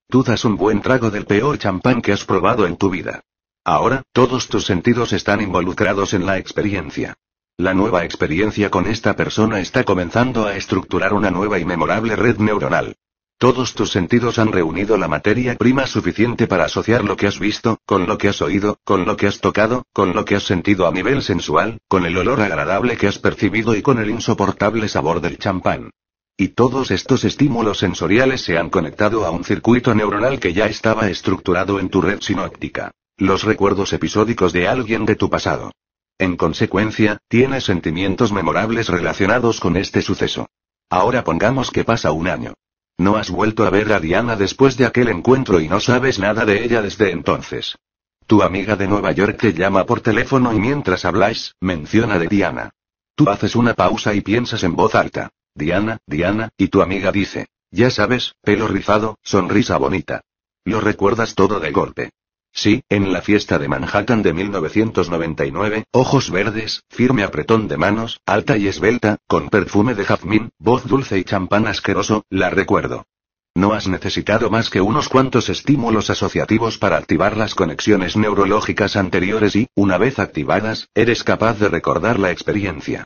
Tú das un buen trago del peor champán que has probado en tu vida. Ahora, todos tus sentidos están involucrados en la experiencia. La nueva experiencia con esta persona está comenzando a estructurar una nueva y memorable red neuronal. Todos tus sentidos han reunido la materia prima suficiente para asociar lo que has visto, con lo que has oído, con lo que has tocado, con lo que has sentido a nivel sensual, con el olor agradable que has percibido y con el insoportable sabor del champán. Y todos estos estímulos sensoriales se han conectado a un circuito neuronal que ya estaba estructurado en tu red sinóptica. Los recuerdos episódicos de alguien de tu pasado. En consecuencia, tienes sentimientos memorables relacionados con este suceso. Ahora pongamos que pasa un año. No has vuelto a ver a Diana después de aquel encuentro y no sabes nada de ella desde entonces. Tu amiga de Nueva York te llama por teléfono y mientras habláis, menciona de Diana. Tú haces una pausa y piensas en voz alta. Diana, Diana, y tu amiga dice. Ya sabes, pelo rizado, sonrisa bonita. Lo recuerdas todo de golpe. Sí, en la fiesta de Manhattan de 1999, ojos verdes, firme apretón de manos, alta y esbelta, con perfume de jazmín, voz dulce y champán asqueroso, la recuerdo. No has necesitado más que unos cuantos estímulos asociativos para activar las conexiones neurológicas anteriores y, una vez activadas, eres capaz de recordar la experiencia.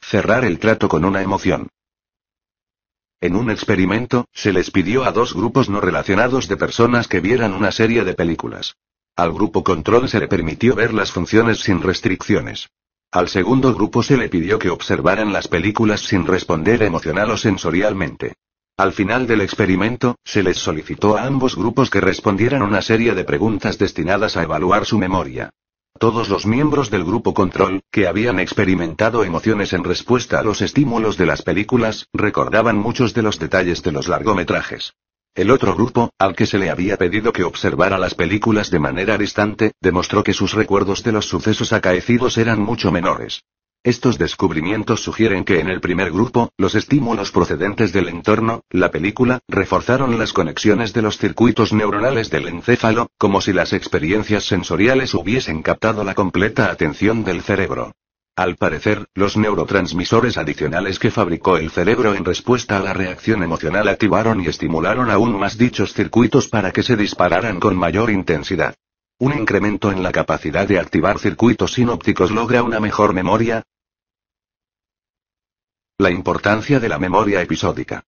Cerrar el trato con una emoción. En un experimento, se les pidió a dos grupos no relacionados de personas que vieran una serie de películas. Al grupo control se le permitió ver las funciones sin restricciones. Al segundo grupo se le pidió que observaran las películas sin responder emocional o sensorialmente. Al final del experimento, se les solicitó a ambos grupos que respondieran una serie de preguntas destinadas a evaluar su memoria. Todos los miembros del grupo Control, que habían experimentado emociones en respuesta a los estímulos de las películas, recordaban muchos de los detalles de los largometrajes. El otro grupo, al que se le había pedido que observara las películas de manera distante, demostró que sus recuerdos de los sucesos acaecidos eran mucho menores. Estos descubrimientos sugieren que en el primer grupo, los estímulos procedentes del entorno, la película, reforzaron las conexiones de los circuitos neuronales del encéfalo, como si las experiencias sensoriales hubiesen captado la completa atención del cerebro. Al parecer, los neurotransmisores adicionales que fabricó el cerebro en respuesta a la reacción emocional activaron y estimularon aún más dichos circuitos para que se dispararan con mayor intensidad. Un incremento en la capacidad de activar circuitos sinópticos logra una mejor memoria, la importancia de la memoria episódica.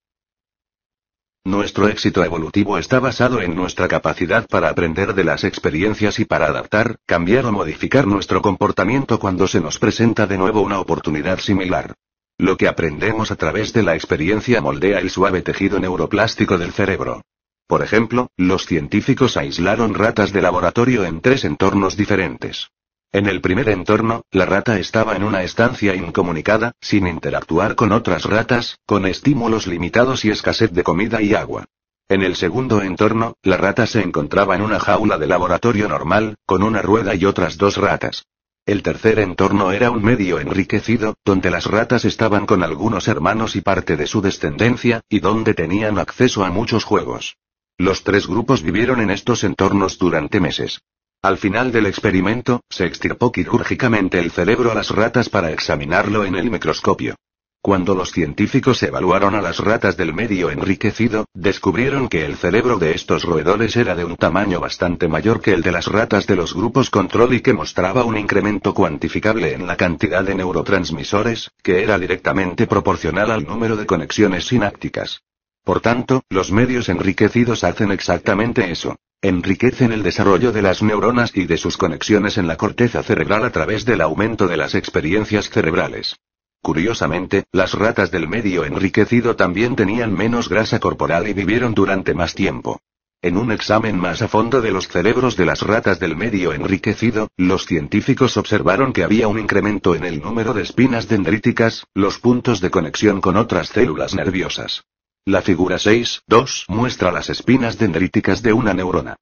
Nuestro éxito evolutivo está basado en nuestra capacidad para aprender de las experiencias y para adaptar, cambiar o modificar nuestro comportamiento cuando se nos presenta de nuevo una oportunidad similar. Lo que aprendemos a través de la experiencia moldea el suave tejido neuroplástico del cerebro. Por ejemplo, los científicos aislaron ratas de laboratorio en tres entornos diferentes. En el primer entorno, la rata estaba en una estancia incomunicada, sin interactuar con otras ratas, con estímulos limitados y escasez de comida y agua. En el segundo entorno, la rata se encontraba en una jaula de laboratorio normal, con una rueda y otras dos ratas. El tercer entorno era un medio enriquecido, donde las ratas estaban con algunos hermanos y parte de su descendencia, y donde tenían acceso a muchos juegos. Los tres grupos vivieron en estos entornos durante meses. Al final del experimento, se extirpó quirúrgicamente el cerebro a las ratas para examinarlo en el microscopio. Cuando los científicos evaluaron a las ratas del medio enriquecido, descubrieron que el cerebro de estos roedores era de un tamaño bastante mayor que el de las ratas de los grupos control y que mostraba un incremento cuantificable en la cantidad de neurotransmisores, que era directamente proporcional al número de conexiones sinápticas. Por tanto, los medios enriquecidos hacen exactamente eso. Enriquecen el desarrollo de las neuronas y de sus conexiones en la corteza cerebral a través del aumento de las experiencias cerebrales. Curiosamente, las ratas del medio enriquecido también tenían menos grasa corporal y vivieron durante más tiempo. En un examen más a fondo de los cerebros de las ratas del medio enriquecido, los científicos observaron que había un incremento en el número de espinas dendríticas, los puntos de conexión con otras células nerviosas. La figura 6.2 muestra las espinas dendríticas de una neurona.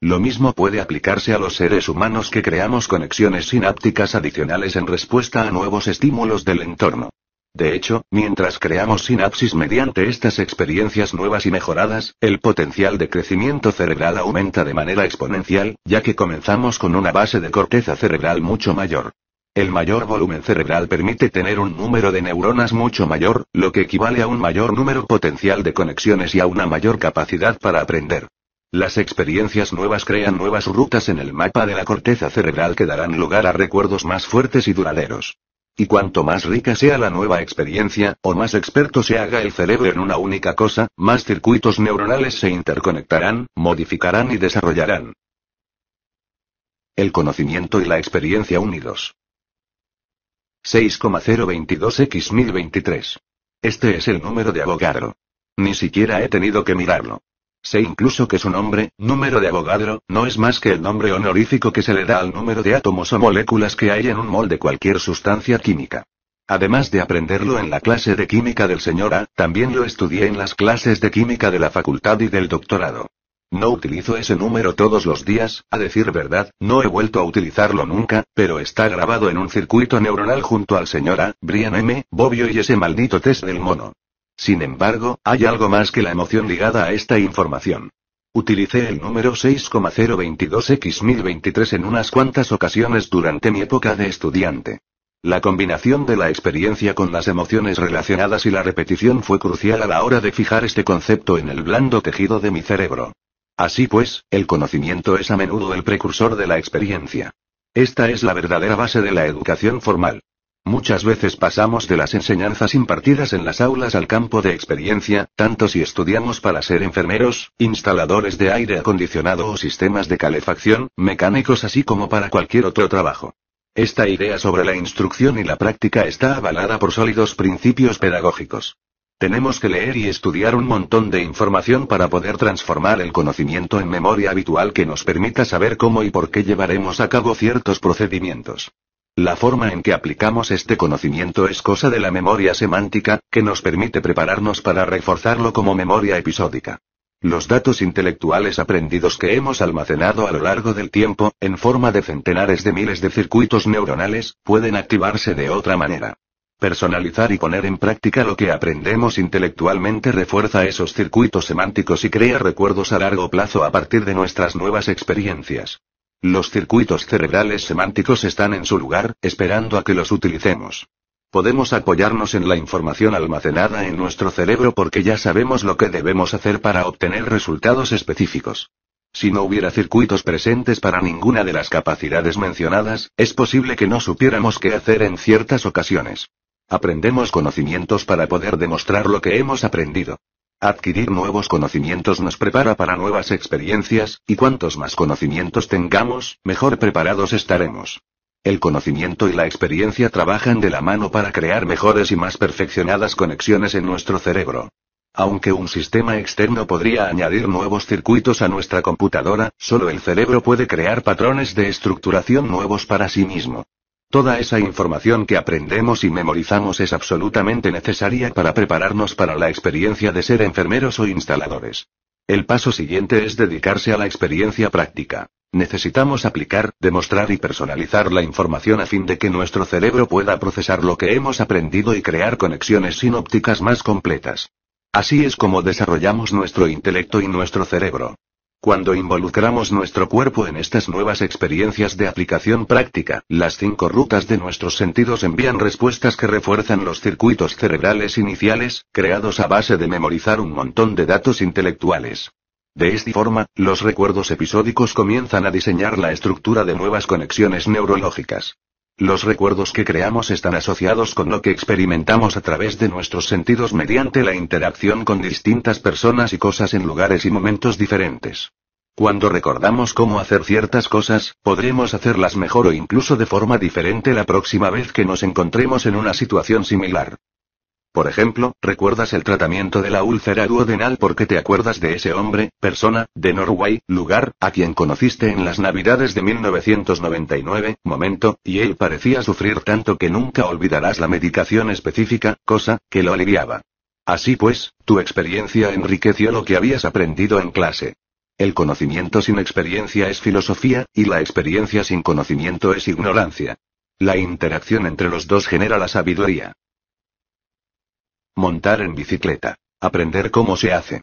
Lo mismo puede aplicarse a los seres humanos que creamos conexiones sinápticas adicionales en respuesta a nuevos estímulos del entorno. De hecho, mientras creamos sinapsis mediante estas experiencias nuevas y mejoradas, el potencial de crecimiento cerebral aumenta de manera exponencial, ya que comenzamos con una base de corteza cerebral mucho mayor. El mayor volumen cerebral permite tener un número de neuronas mucho mayor, lo que equivale a un mayor número potencial de conexiones y a una mayor capacidad para aprender. Las experiencias nuevas crean nuevas rutas en el mapa de la corteza cerebral que darán lugar a recuerdos más fuertes y duraderos. Y cuanto más rica sea la nueva experiencia, o más experto se haga el cerebro en una única cosa, más circuitos neuronales se interconectarán, modificarán y desarrollarán. El conocimiento y la experiencia unidos. 6,022X1023. Este es el número de Avogadro. Ni siquiera he tenido que mirarlo. Sé incluso que su nombre, número de Avogadro, no es más que el nombre honorífico que se le da al número de átomos o moléculas que hay en un mol de cualquier sustancia química. Además de aprenderlo en la clase de química del señor A, también lo estudié en las clases de química de la facultad y del doctorado. No utilizo ese número todos los días, a decir verdad, no he vuelto a utilizarlo nunca, pero está grabado en un circuito neuronal junto al señor A, Brian M, Bobbio y ese maldito test del mono. Sin embargo, hay algo más que la emoción ligada a esta información. Utilicé el número 6,022X1023 en unas cuantas ocasiones durante mi época de estudiante. La combinación de la experiencia con las emociones relacionadas y la repetición fue crucial a la hora de fijar este concepto en el blando tejido de mi cerebro. Así pues, el conocimiento es a menudo el precursor de la experiencia. Esta es la verdadera base de la educación formal. Muchas veces pasamos de las enseñanzas impartidas en las aulas al campo de experiencia, tanto si estudiamos para ser enfermeros, instaladores de aire acondicionado o sistemas de calefacción, mecánicos así como para cualquier otro trabajo. Esta idea sobre la instrucción y la práctica está avalada por sólidos principios pedagógicos. Tenemos que leer y estudiar un montón de información para poder transformar el conocimiento en memoria habitual que nos permita saber cómo y por qué llevaremos a cabo ciertos procedimientos. La forma en que aplicamos este conocimiento es cosa de la memoria semántica, que nos permite prepararnos para reforzarlo como memoria episódica. Los datos intelectuales aprendidos que hemos almacenado a lo largo del tiempo, en forma de centenares de miles de circuitos neuronales, pueden activarse de otra manera. Personalizar y poner en práctica lo que aprendemos intelectualmente refuerza esos circuitos semánticos y crea recuerdos a largo plazo a partir de nuestras nuevas experiencias. Los circuitos cerebrales semánticos están en su lugar, esperando a que los utilicemos. Podemos apoyarnos en la información almacenada en nuestro cerebro porque ya sabemos lo que debemos hacer para obtener resultados específicos. Si no hubiera circuitos presentes para ninguna de las capacidades mencionadas, es posible que no supiéramos qué hacer en ciertas ocasiones. Aprendemos conocimientos para poder demostrar lo que hemos aprendido. Adquirir nuevos conocimientos nos prepara para nuevas experiencias, y cuantos más conocimientos tengamos, mejor preparados estaremos. El conocimiento y la experiencia trabajan de la mano para crear mejores y más perfeccionadas conexiones en nuestro cerebro. Aunque un sistema externo podría añadir nuevos circuitos a nuestra computadora, solo el cerebro puede crear patrones de estructuración nuevos para sí mismo. Toda esa información que aprendemos y memorizamos es absolutamente necesaria para prepararnos para la experiencia de ser enfermeros o instaladores. El paso siguiente es dedicarse a la experiencia práctica. Necesitamos aplicar, demostrar y personalizar la información a fin de que nuestro cerebro pueda procesar lo que hemos aprendido y crear conexiones sinópticas más completas. Así es como desarrollamos nuestro intelecto y nuestro cerebro. Cuando involucramos nuestro cuerpo en estas nuevas experiencias de aplicación práctica, las cinco rutas de nuestros sentidos envían respuestas que refuerzan los circuitos cerebrales iniciales, creados a base de memorizar un montón de datos intelectuales. De esta forma, los recuerdos episódicos comienzan a diseñar la estructura de nuevas conexiones neurológicas. Los recuerdos que creamos están asociados con lo que experimentamos a través de nuestros sentidos mediante la interacción con distintas personas y cosas en lugares y momentos diferentes. Cuando recordamos cómo hacer ciertas cosas, podremos hacerlas mejor o incluso de forma diferente la próxima vez que nos encontremos en una situación similar. Por ejemplo, recuerdas el tratamiento de la úlcera duodenal porque te acuerdas de ese hombre, persona, de Norway, lugar, a quien conociste en las navidades de 1999, momento, y él parecía sufrir tanto que nunca olvidarás la medicación específica, cosa, que lo aliviaba. Así pues, tu experiencia enriqueció lo que habías aprendido en clase. El conocimiento sin experiencia es filosofía, y la experiencia sin conocimiento es ignorancia. La interacción entre los dos genera la sabiduría. Montar en bicicleta. Aprender cómo se hace.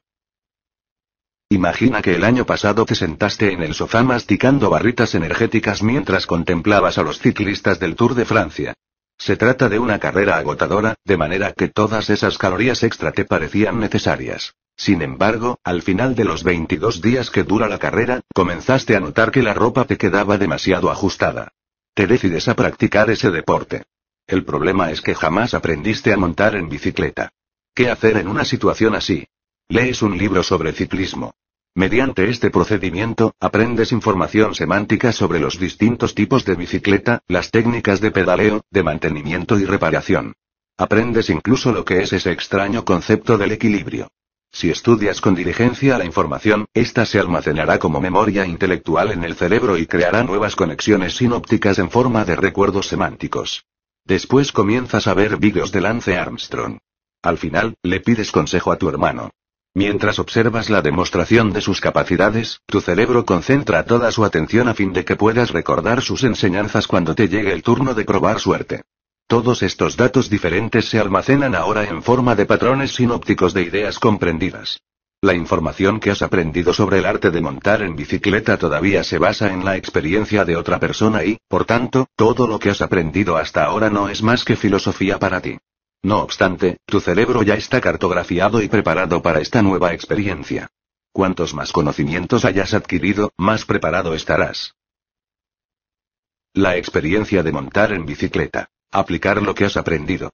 Imagina que el año pasado te sentaste en el sofá masticando barritas energéticas mientras contemplabas a los ciclistas del Tour de Francia. Se trata de una carrera agotadora, de manera que todas esas calorías extra te parecían necesarias. Sin embargo, al final de los 22 días que dura la carrera, comenzaste a notar que la ropa te quedaba demasiado ajustada. Te decides a practicar ese deporte. El problema es que jamás aprendiste a montar en bicicleta. ¿Qué hacer en una situación así? Lees un libro sobre ciclismo. Mediante este procedimiento, aprendes información semántica sobre los distintos tipos de bicicleta, las técnicas de pedaleo, de mantenimiento y reparación. Aprendes incluso lo que es ese extraño concepto del equilibrio. Si estudias con diligencia la información, ésta se almacenará como memoria intelectual en el cerebro y creará nuevas conexiones sinópticas en forma de recuerdos semánticos. Después comienzas a ver vídeos de Lance Armstrong. Al final, le pides consejo a tu hermano. Mientras observas la demostración de sus capacidades, tu cerebro concentra toda su atención a fin de que puedas recordar sus enseñanzas cuando te llegue el turno de probar suerte. Todos estos datos diferentes se almacenan ahora en forma de patrones sinópticos de ideas comprendidas. La información que has aprendido sobre el arte de montar en bicicleta todavía se basa en la experiencia de otra persona y, por tanto, todo lo que has aprendido hasta ahora no es más que filosofía para ti. No obstante, tu cerebro ya está cartografiado y preparado para esta nueva experiencia. Cuantos más conocimientos hayas adquirido, más preparado estarás. La experiencia de montar en bicicleta. Aplicar lo que has aprendido.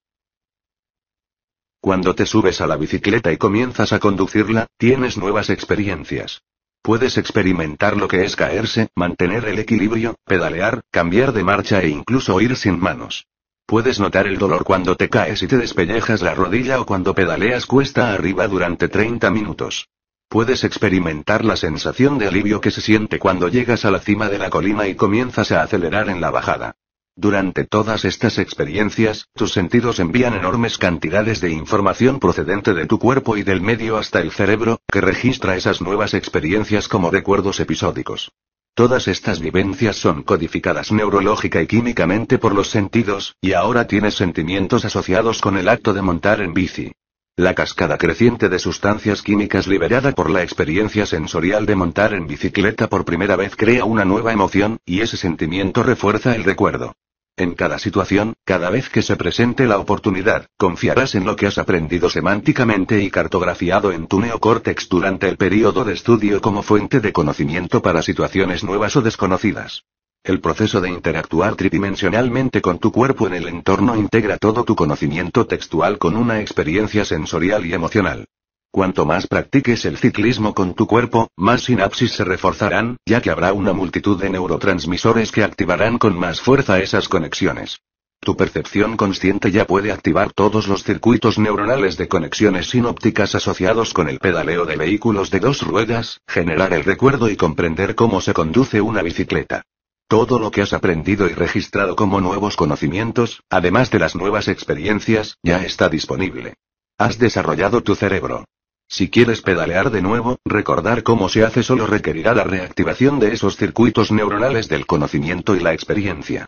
Cuando te subes a la bicicleta y comienzas a conducirla, tienes nuevas experiencias. Puedes experimentar lo que es caerse, mantener el equilibrio, pedalear, cambiar de marcha e incluso ir sin manos. Puedes notar el dolor cuando te caes y te despellejas la rodilla o cuando pedaleas cuesta arriba durante 30 minutos. Puedes experimentar la sensación de alivio que se siente cuando llegas a la cima de la colina y comienzas a acelerar en la bajada. Durante todas estas experiencias, tus sentidos envían enormes cantidades de información procedente de tu cuerpo y del medio hasta el cerebro, que registra esas nuevas experiencias como recuerdos episódicos. Todas estas vivencias son codificadas neurológica y químicamente por los sentidos, y ahora tienes sentimientos asociados con el acto de montar en bici. La cascada creciente de sustancias químicas liberada por la experiencia sensorial de montar en bicicleta por primera vez crea una nueva emoción, y ese sentimiento refuerza el recuerdo. En cada situación, cada vez que se presente la oportunidad, confiarás en lo que has aprendido semánticamente y cartografiado en tu neocórtex durante el periodo de estudio como fuente de conocimiento para situaciones nuevas o desconocidas. El proceso de interactuar tridimensionalmente con tu cuerpo en el entorno integra todo tu conocimiento textual con una experiencia sensorial y emocional. Cuanto más practiques el ciclismo con tu cuerpo, más sinapsis se reforzarán, ya que habrá una multitud de neurotransmisores que activarán con más fuerza esas conexiones. Tu percepción consciente ya puede activar todos los circuitos neuronales de conexiones sinópticas asociados con el pedaleo de vehículos de dos ruedas, generar el recuerdo y comprender cómo se conduce una bicicleta. Todo lo que has aprendido y registrado como nuevos conocimientos, además de las nuevas experiencias, ya está disponible. Has desarrollado tu cerebro. Si quieres pedalear de nuevo, recordar cómo se hace solo requerirá la reactivación de esos circuitos neuronales del conocimiento y la experiencia.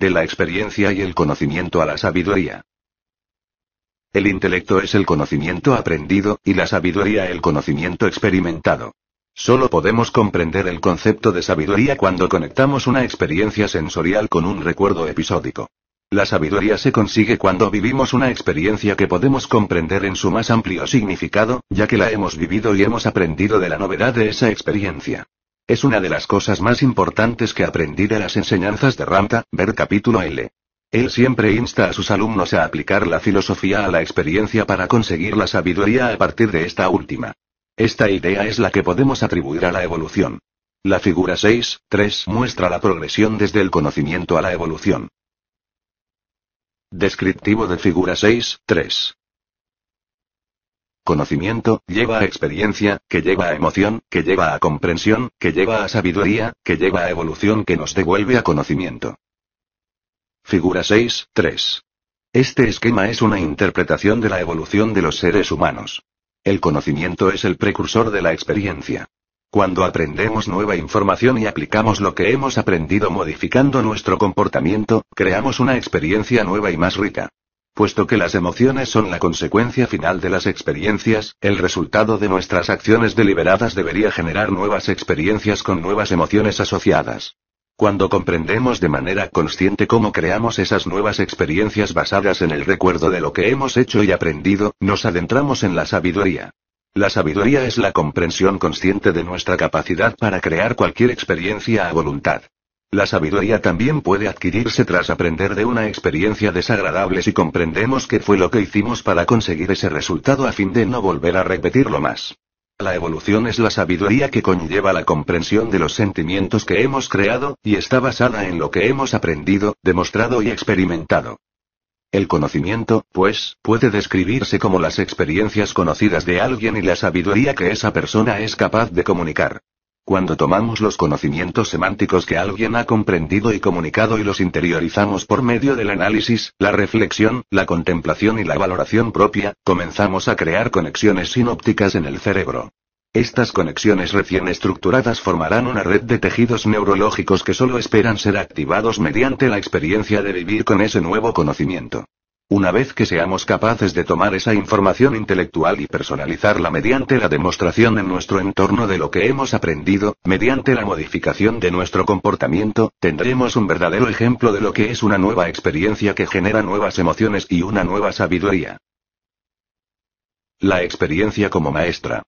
De la experiencia y el conocimiento a la sabiduría. El intelecto es el conocimiento aprendido, y la sabiduría el conocimiento experimentado. Solo podemos comprender el concepto de sabiduría cuando conectamos una experiencia sensorial con un recuerdo episódico. La sabiduría se consigue cuando vivimos una experiencia que podemos comprender en su más amplio significado, ya que la hemos vivido y hemos aprendido de la novedad de esa experiencia. Es una de las cosas más importantes que aprendí de las enseñanzas de Ramta, ver capítulo L. Él siempre insta a sus alumnos a aplicar la filosofía a la experiencia para conseguir la sabiduría a partir de esta última. Esta idea es la que podemos atribuir a la evolución. La figura 3 muestra la progresión desde el conocimiento a la evolución. Descriptivo de figura 6, 3. Conocimiento, lleva a experiencia, que lleva a emoción, que lleva a comprensión, que lleva a sabiduría, que lleva a evolución que nos devuelve a conocimiento. Figura 6, 3. Este esquema es una interpretación de la evolución de los seres humanos. El conocimiento es el precursor de la experiencia. Cuando aprendemos nueva información y aplicamos lo que hemos aprendido modificando nuestro comportamiento, creamos una experiencia nueva y más rica. Puesto que las emociones son la consecuencia final de las experiencias, el resultado de nuestras acciones deliberadas debería generar nuevas experiencias con nuevas emociones asociadas. Cuando comprendemos de manera consciente cómo creamos esas nuevas experiencias basadas en el recuerdo de lo que hemos hecho y aprendido, nos adentramos en la sabiduría. La sabiduría es la comprensión consciente de nuestra capacidad para crear cualquier experiencia a voluntad. La sabiduría también puede adquirirse tras aprender de una experiencia desagradable si comprendemos qué fue lo que hicimos para conseguir ese resultado a fin de no volver a repetirlo más. La evolución es la sabiduría que conlleva la comprensión de los sentimientos que hemos creado, y está basada en lo que hemos aprendido, demostrado y experimentado. El conocimiento, pues, puede describirse como las experiencias conocidas de alguien y la sabiduría que esa persona es capaz de comunicar. Cuando tomamos los conocimientos semánticos que alguien ha comprendido y comunicado y los interiorizamos por medio del análisis, la reflexión, la contemplación y la valoración propia, comenzamos a crear conexiones sinópticas en el cerebro. Estas conexiones recién estructuradas formarán una red de tejidos neurológicos que solo esperan ser activados mediante la experiencia de vivir con ese nuevo conocimiento. Una vez que seamos capaces de tomar esa información intelectual y personalizarla mediante la demostración en nuestro entorno de lo que hemos aprendido, mediante la modificación de nuestro comportamiento, tendremos un verdadero ejemplo de lo que es una nueva experiencia que genera nuevas emociones y una nueva sabiduría. La experiencia como maestra.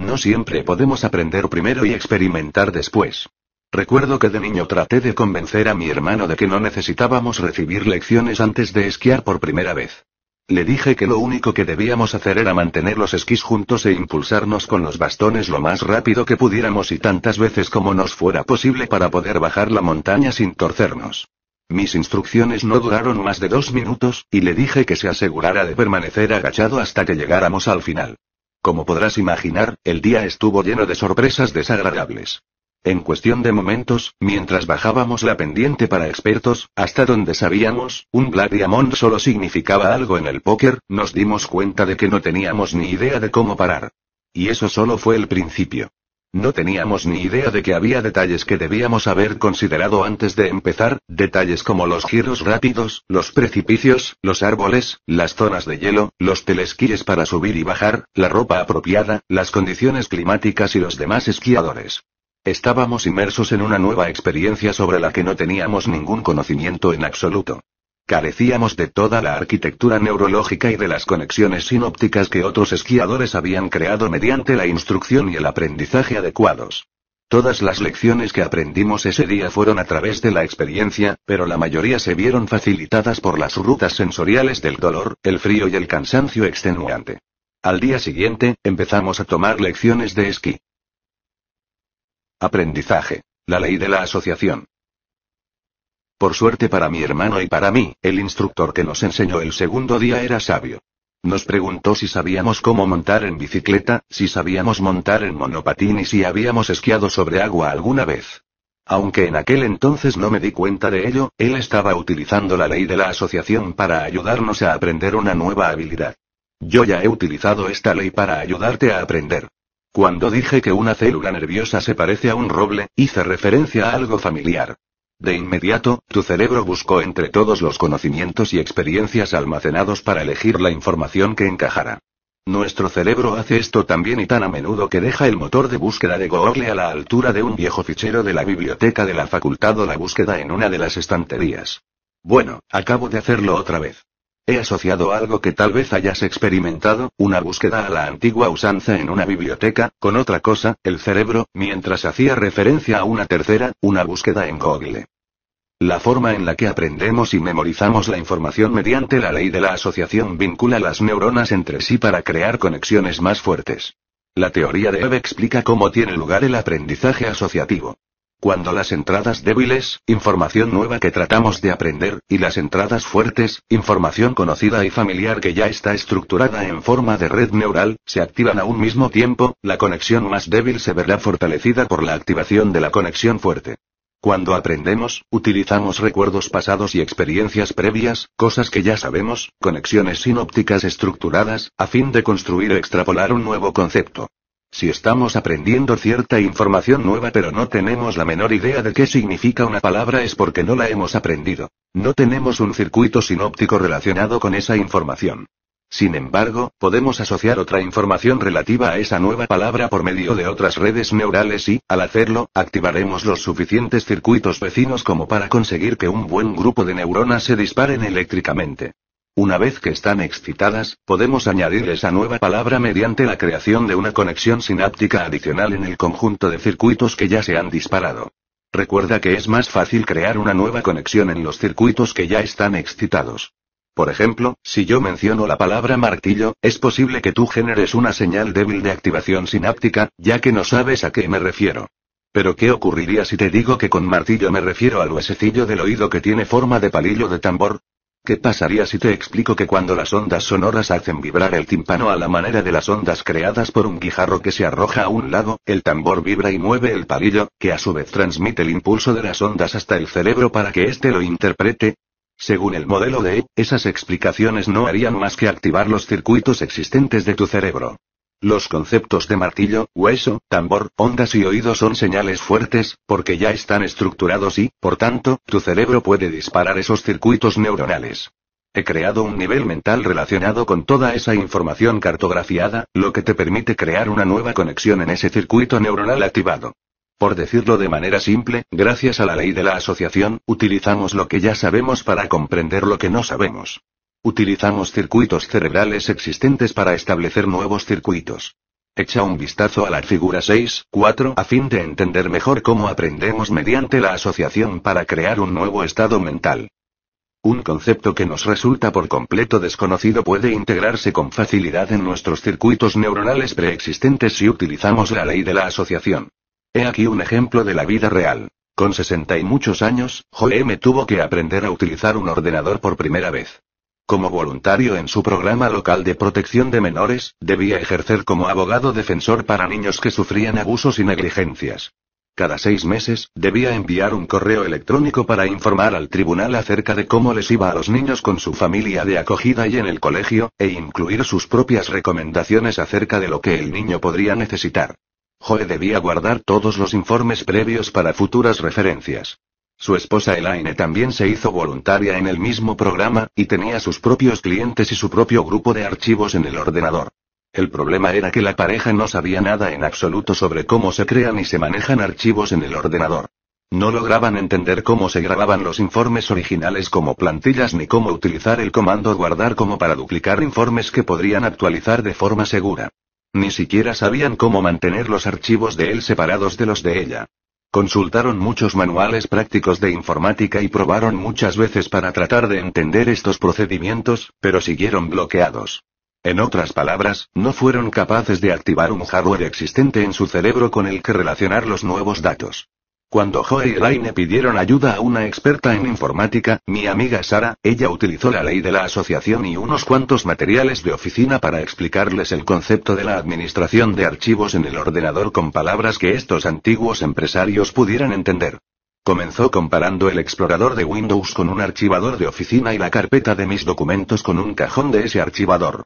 No siempre podemos aprender primero y experimentar después. Recuerdo que de niño traté de convencer a mi hermano de que no necesitábamos recibir lecciones antes de esquiar por primera vez. Le dije que lo único que debíamos hacer era mantener los esquís juntos e impulsarnos con los bastones lo más rápido que pudiéramos y tantas veces como nos fuera posible para poder bajar la montaña sin torcernos. Mis instrucciones no duraron más de dos minutos, y le dije que se asegurara de permanecer agachado hasta que llegáramos al final. Como podrás imaginar, el día estuvo lleno de sorpresas desagradables. En cuestión de momentos, mientras bajábamos la pendiente para expertos, hasta donde sabíamos, un Black Diamond solo significaba algo en el póker, nos dimos cuenta de que no teníamos ni idea de cómo parar. Y eso solo fue el principio. No teníamos ni idea de que había detalles que debíamos haber considerado antes de empezar, detalles como los giros rápidos, los precipicios, los árboles, las zonas de hielo, los telesquíes para subir y bajar, la ropa apropiada, las condiciones climáticas y los demás esquiadores. Estábamos inmersos en una nueva experiencia sobre la que no teníamos ningún conocimiento en absoluto. Carecíamos de toda la arquitectura neurológica y de las conexiones sinópticas que otros esquiadores habían creado mediante la instrucción y el aprendizaje adecuados. Todas las lecciones que aprendimos ese día fueron a través de la experiencia, pero la mayoría se vieron facilitadas por las rutas sensoriales del dolor, el frío y el cansancio extenuante. Al día siguiente, empezamos a tomar lecciones de esquí. Aprendizaje. La ley de la asociación. Por suerte para mi hermano y para mí, el instructor que nos enseñó el segundo día era sabio. Nos preguntó si sabíamos cómo montar en bicicleta, si sabíamos montar en monopatín y si habíamos esquiado sobre agua alguna vez. Aunque en aquel entonces no me di cuenta de ello, él estaba utilizando la ley de la asociación para ayudarnos a aprender una nueva habilidad. Yo ya he utilizado esta ley para ayudarte a aprender. Cuando dije que una célula nerviosa se parece a un roble, hice referencia a algo familiar. De inmediato, tu cerebro buscó entre todos los conocimientos y experiencias almacenados para elegir la información que encajara. Nuestro cerebro hace esto también y tan a menudo que deja el motor de búsqueda de Google a la altura de un viejo fichero de la biblioteca de la facultad o la búsqueda en una de las estanterías. Bueno, acabo de hacerlo otra vez. He asociado algo que tal vez hayas experimentado, una búsqueda a la antigua usanza en una biblioteca, con otra cosa, el cerebro, mientras hacía referencia a una tercera, una búsqueda en Google. La forma en la que aprendemos y memorizamos la información mediante la ley de la asociación vincula las neuronas entre sí para crear conexiones más fuertes. La teoría de Eve explica cómo tiene lugar el aprendizaje asociativo. Cuando las entradas débiles, información nueva que tratamos de aprender, y las entradas fuertes, información conocida y familiar que ya está estructurada en forma de red neural, se activan a un mismo tiempo, la conexión más débil se verá fortalecida por la activación de la conexión fuerte. Cuando aprendemos, utilizamos recuerdos pasados y experiencias previas, cosas que ya sabemos, conexiones sinópticas estructuradas, a fin de construir o extrapolar un nuevo concepto. Si estamos aprendiendo cierta información nueva pero no tenemos la menor idea de qué significa una palabra es porque no la hemos aprendido. No tenemos un circuito sinóptico relacionado con esa información. Sin embargo, podemos asociar otra información relativa a esa nueva palabra por medio de otras redes neurales y, al hacerlo, activaremos los suficientes circuitos vecinos como para conseguir que un buen grupo de neuronas se disparen eléctricamente. Una vez que están excitadas, podemos añadir esa nueva palabra mediante la creación de una conexión sináptica adicional en el conjunto de circuitos que ya se han disparado. Recuerda que es más fácil crear una nueva conexión en los circuitos que ya están excitados. Por ejemplo, si yo menciono la palabra martillo, es posible que tú generes una señal débil de activación sináptica, ya que no sabes a qué me refiero. Pero ¿qué ocurriría si te digo que con martillo me refiero al huesecillo del oído que tiene forma de palillo de tambor? ¿Qué pasaría si te explico que cuando las ondas sonoras hacen vibrar el tímpano a la manera de las ondas creadas por un guijarro que se arroja a un lado, el tambor vibra y mueve el palillo, que a su vez transmite el impulso de las ondas hasta el cerebro para que éste lo interprete? Según el modelo de E, esas explicaciones no harían más que activar los circuitos existentes de tu cerebro. Los conceptos de martillo, hueso, tambor, ondas y oído son señales fuertes, porque ya están estructurados y, por tanto, tu cerebro puede disparar esos circuitos neuronales. He creado un nivel mental relacionado con toda esa información cartografiada, lo que te permite crear una nueva conexión en ese circuito neuronal activado. Por decirlo de manera simple, gracias a la ley de la asociación, utilizamos lo que ya sabemos para comprender lo que no sabemos. Utilizamos circuitos cerebrales existentes para establecer nuevos circuitos. Echa un vistazo a la figura 6, a fin de entender mejor cómo aprendemos mediante la asociación para crear un nuevo estado mental. Un concepto que nos resulta por completo desconocido puede integrarse con facilidad en nuestros circuitos neuronales preexistentes si utilizamos la ley de la asociación. He aquí un ejemplo de la vida real. Con 60 y muchos años, Joe M tuvo que aprender a utilizar un ordenador por primera vez. Como voluntario en su programa local de protección de menores, debía ejercer como abogado defensor para niños que sufrían abusos y negligencias. Cada seis meses, debía enviar un correo electrónico para informar al tribunal acerca de cómo les iba a los niños con su familia de acogida y en el colegio, e incluir sus propias recomendaciones acerca de lo que el niño podría necesitar. Joe debía guardar todos los informes previos para futuras referencias. Su esposa Elaine también se hizo voluntaria en el mismo programa, y tenía sus propios clientes y su propio grupo de archivos en el ordenador. El problema era que la pareja no sabía nada en absoluto sobre cómo se crean y se manejan archivos en el ordenador. No lograban entender cómo se grababan los informes originales como plantillas ni cómo utilizar el comando guardar como para duplicar informes que podrían actualizar de forma segura. Ni siquiera sabían cómo mantener los archivos de él separados de los de ella. Consultaron muchos manuales prácticos de informática y probaron muchas veces para tratar de entender estos procedimientos, pero siguieron bloqueados. En otras palabras, no fueron capaces de activar un hardware existente en su cerebro con el que relacionar los nuevos datos. Cuando Joe y Elaine pidieron ayuda a una experta en informática, mi amiga Sara, ella utilizó la ley de la asociación y unos cuantos materiales de oficina para explicarles el concepto de la administración de archivos en el ordenador con palabras que estos antiguos empresarios pudieran entender. Comenzó comparando el explorador de Windows con un archivador de oficina y la carpeta de mis documentos con un cajón de ese archivador.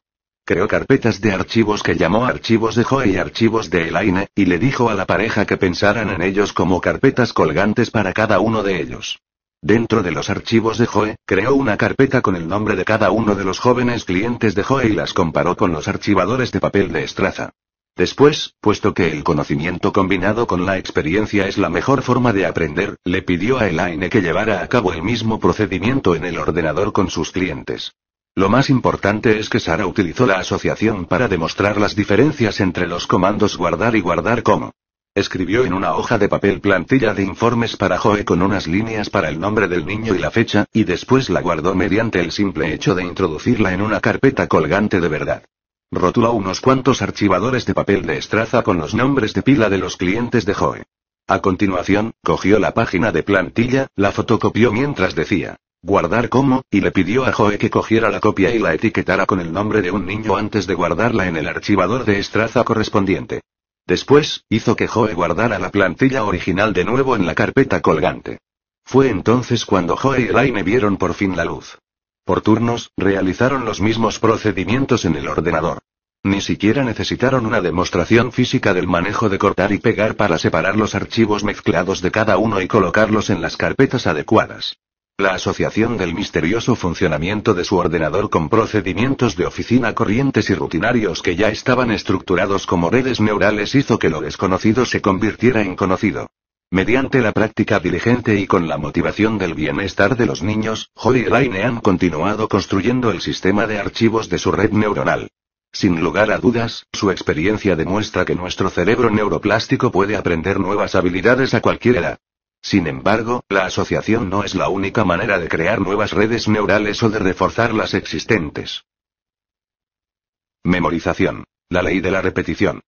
Creó carpetas de archivos que llamó archivos de Joe y archivos de Elaine, y le dijo a la pareja que pensaran en ellos como carpetas colgantes para cada uno de ellos. Dentro de los archivos de Joe, creó una carpeta con el nombre de cada uno de los jóvenes clientes de Joe y las comparó con los archivadores de papel de Estraza. Después, puesto que el conocimiento combinado con la experiencia es la mejor forma de aprender, le pidió a Elaine que llevara a cabo el mismo procedimiento en el ordenador con sus clientes. Lo más importante es que Sara utilizó la asociación para demostrar las diferencias entre los comandos guardar y guardar como. Escribió en una hoja de papel plantilla de informes para Joe con unas líneas para el nombre del niño y la fecha, y después la guardó mediante el simple hecho de introducirla en una carpeta colgante de verdad. Rotuló unos cuantos archivadores de papel de estraza con los nombres de pila de los clientes de Joe. A continuación, cogió la página de plantilla, la fotocopió mientras decía, guardar como, y le pidió a Joe que cogiera la copia y la etiquetara con el nombre de un niño antes de guardarla en el archivador de estraza correspondiente. Después, hizo que Joe guardara la plantilla original de nuevo en la carpeta colgante. Fue entonces cuando Joe y Elaine vieron por fin la luz. Por turnos, realizaron los mismos procedimientos en el ordenador. Ni siquiera necesitaron una demostración física del manejo de cortar y pegar para separar los archivos mezclados de cada uno y colocarlos en las carpetas adecuadas. La asociación del misterioso funcionamiento de su ordenador con procedimientos de oficina corrientes y rutinarios que ya estaban estructurados como redes neurales hizo que lo desconocido se convirtiera en conocido. Mediante la práctica diligente y con la motivación del bienestar de los niños, Holly y Raine han continuado construyendo el sistema de archivos de su red neuronal. Sin lugar a dudas, su experiencia demuestra que nuestro cerebro neuroplástico puede aprender nuevas habilidades a cualquier edad. Sin embargo, la asociación no es la única manera de crear nuevas redes neurales o de reforzar las existentes. Memorización. La ley de la repetición.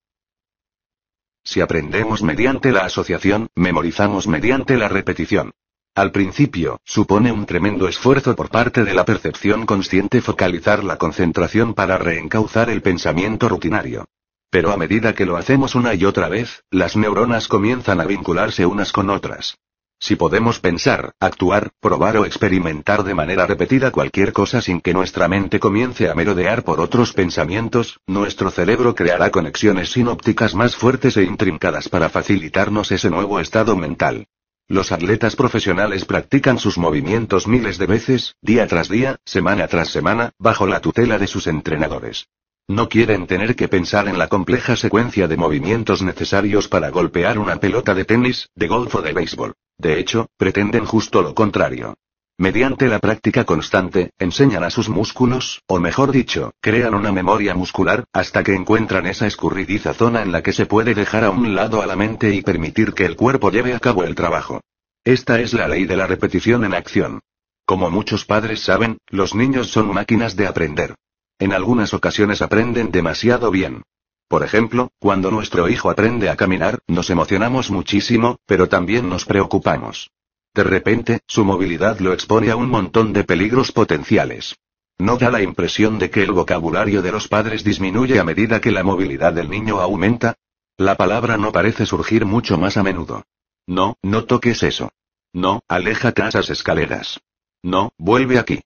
Si aprendemos mediante la asociación, memorizamos mediante la repetición. Al principio, supone un tremendo esfuerzo por parte de la percepción consciente focalizar la concentración para reencauzar el pensamiento rutinario. Pero a medida que lo hacemos una y otra vez, las neuronas comienzan a vincularse unas con otras. Si podemos pensar, actuar, probar o experimentar de manera repetida cualquier cosa sin que nuestra mente comience a merodear por otros pensamientos, nuestro cerebro creará conexiones sinópticas más fuertes e intrincadas para facilitarnos ese nuevo estado mental. Los atletas profesionales practican sus movimientos miles de veces, día tras día, semana tras semana, bajo la tutela de sus entrenadores. No quieren tener que pensar en la compleja secuencia de movimientos necesarios para golpear una pelota de tenis, de golf o de béisbol. De hecho, pretenden justo lo contrario. Mediante la práctica constante, enseñan a sus músculos, o mejor dicho, crean una memoria muscular, hasta que encuentran esa escurridiza zona en la que se puede dejar a un lado a la mente y permitir que el cuerpo lleve a cabo el trabajo. Esta es la ley de la repetición en acción. Como muchos padres saben, los niños son máquinas de aprender. En algunas ocasiones aprenden demasiado bien. Por ejemplo, cuando nuestro hijo aprende a caminar, nos emocionamos muchísimo, pero también nos preocupamos. De repente, su movilidad lo expone a un montón de peligros potenciales. ¿No da la impresión de que el vocabulario de los padres disminuye a medida que la movilidad del niño aumenta? La palabra no parece surgir mucho más a menudo. No, no toques eso. No, aleja casas escaleras. No, vuelve aquí.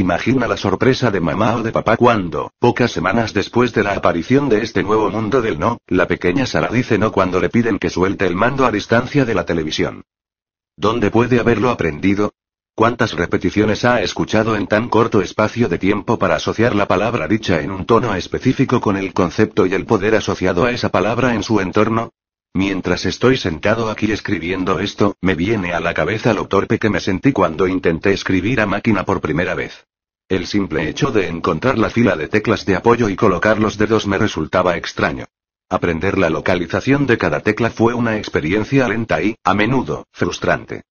Imagina la sorpresa de mamá o de papá cuando, pocas semanas después de la aparición de este nuevo mundo del no, la pequeña Sara dice no cuando le piden que suelte el mando a distancia de la televisión. ¿Dónde puede haberlo aprendido? ¿Cuántas repeticiones ha escuchado en tan corto espacio de tiempo para asociar la palabra dicha en un tono específico con el concepto y el poder asociado a esa palabra en su entorno? Mientras estoy sentado aquí escribiendo esto, me viene a la cabeza lo torpe que me sentí cuando intenté escribir a máquina por primera vez. El simple hecho de encontrar la fila de teclas de apoyo y colocar los dedos me resultaba extraño. Aprender la localización de cada tecla fue una experiencia lenta y, a menudo, frustrante.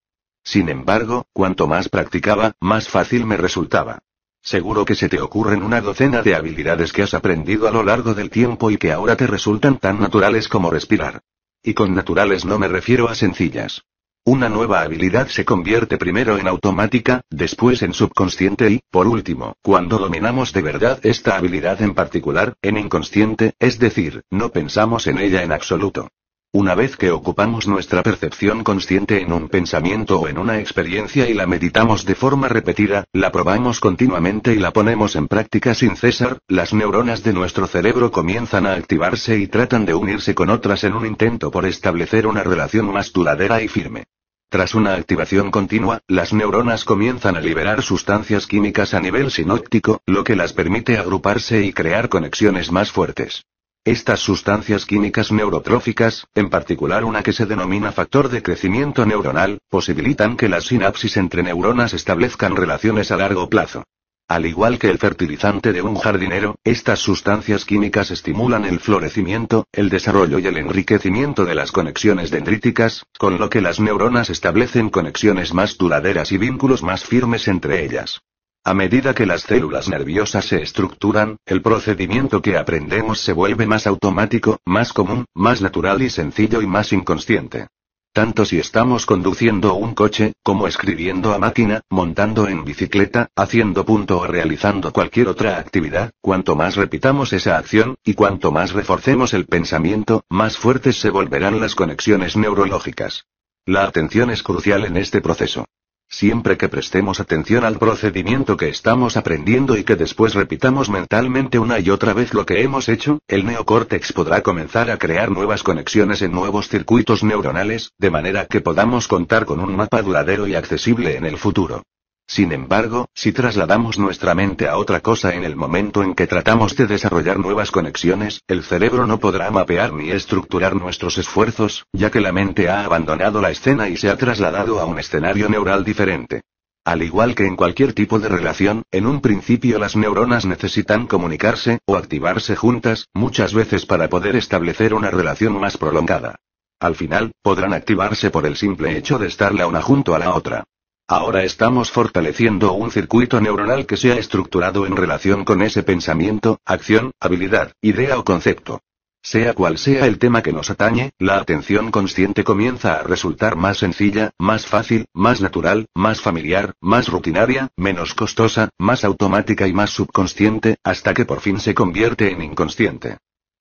Sin embargo, cuanto más practicaba, más fácil me resultaba. Seguro que se te ocurren una docena de habilidades que has aprendido a lo largo del tiempo y que ahora te resultan tan naturales como respirar. Y con naturales no me refiero a sencillas. Una nueva habilidad se convierte primero en automática, después en subconsciente y, por último, cuando dominamos de verdad esta habilidad en particular, en inconsciente, es decir, no pensamos en ella en absoluto. Una vez que ocupamos nuestra percepción consciente en un pensamiento o en una experiencia y la meditamos de forma repetida, la probamos continuamente y la ponemos en práctica sin cesar, las neuronas de nuestro cerebro comienzan a activarse y tratan de unirse con otras en un intento por establecer una relación más duradera y firme. Tras una activación continua, las neuronas comienzan a liberar sustancias químicas a nivel sinóptico, lo que las permite agruparse y crear conexiones más fuertes. Estas sustancias químicas neurotróficas, en particular una que se denomina factor de crecimiento neuronal, posibilitan que las sinapsis entre neuronas establezcan relaciones a largo plazo. Al igual que el fertilizante de un jardinero, estas sustancias químicas estimulan el florecimiento, el desarrollo y el enriquecimiento de las conexiones dendríticas, con lo que las neuronas establecen conexiones más duraderas y vínculos más firmes entre ellas. A medida que las células nerviosas se estructuran, el procedimiento que aprendemos se vuelve más automático, más común, más natural y sencillo y más inconsciente. Tanto si estamos conduciendo un coche, como escribiendo a máquina, montando en bicicleta, haciendo punto o realizando cualquier otra actividad, cuanto más repitamos esa acción, y cuanto más reforcemos el pensamiento, más fuertes se volverán las conexiones neurológicas. La atención es crucial en este proceso. Siempre que prestemos atención al procedimiento que estamos aprendiendo y que después repitamos mentalmente una y otra vez lo que hemos hecho, el neocórtex podrá comenzar a crear nuevas conexiones en nuevos circuitos neuronales, de manera que podamos contar con un mapa duradero y accesible en el futuro. Sin embargo, si trasladamos nuestra mente a otra cosa en el momento en que tratamos de desarrollar nuevas conexiones, el cerebro no podrá mapear ni estructurar nuestros esfuerzos, ya que la mente ha abandonado la escena y se ha trasladado a un escenario neural diferente. Al igual que en cualquier tipo de relación, en un principio las neuronas necesitan comunicarse, o activarse juntas, muchas veces para poder establecer una relación más prolongada. Al final, podrán activarse por el simple hecho de estar la una junto a la otra. Ahora estamos fortaleciendo un circuito neuronal que sea ha estructurado en relación con ese pensamiento, acción, habilidad, idea o concepto. Sea cual sea el tema que nos atañe, la atención consciente comienza a resultar más sencilla, más fácil, más natural, más familiar, más rutinaria, menos costosa, más automática y más subconsciente, hasta que por fin se convierte en inconsciente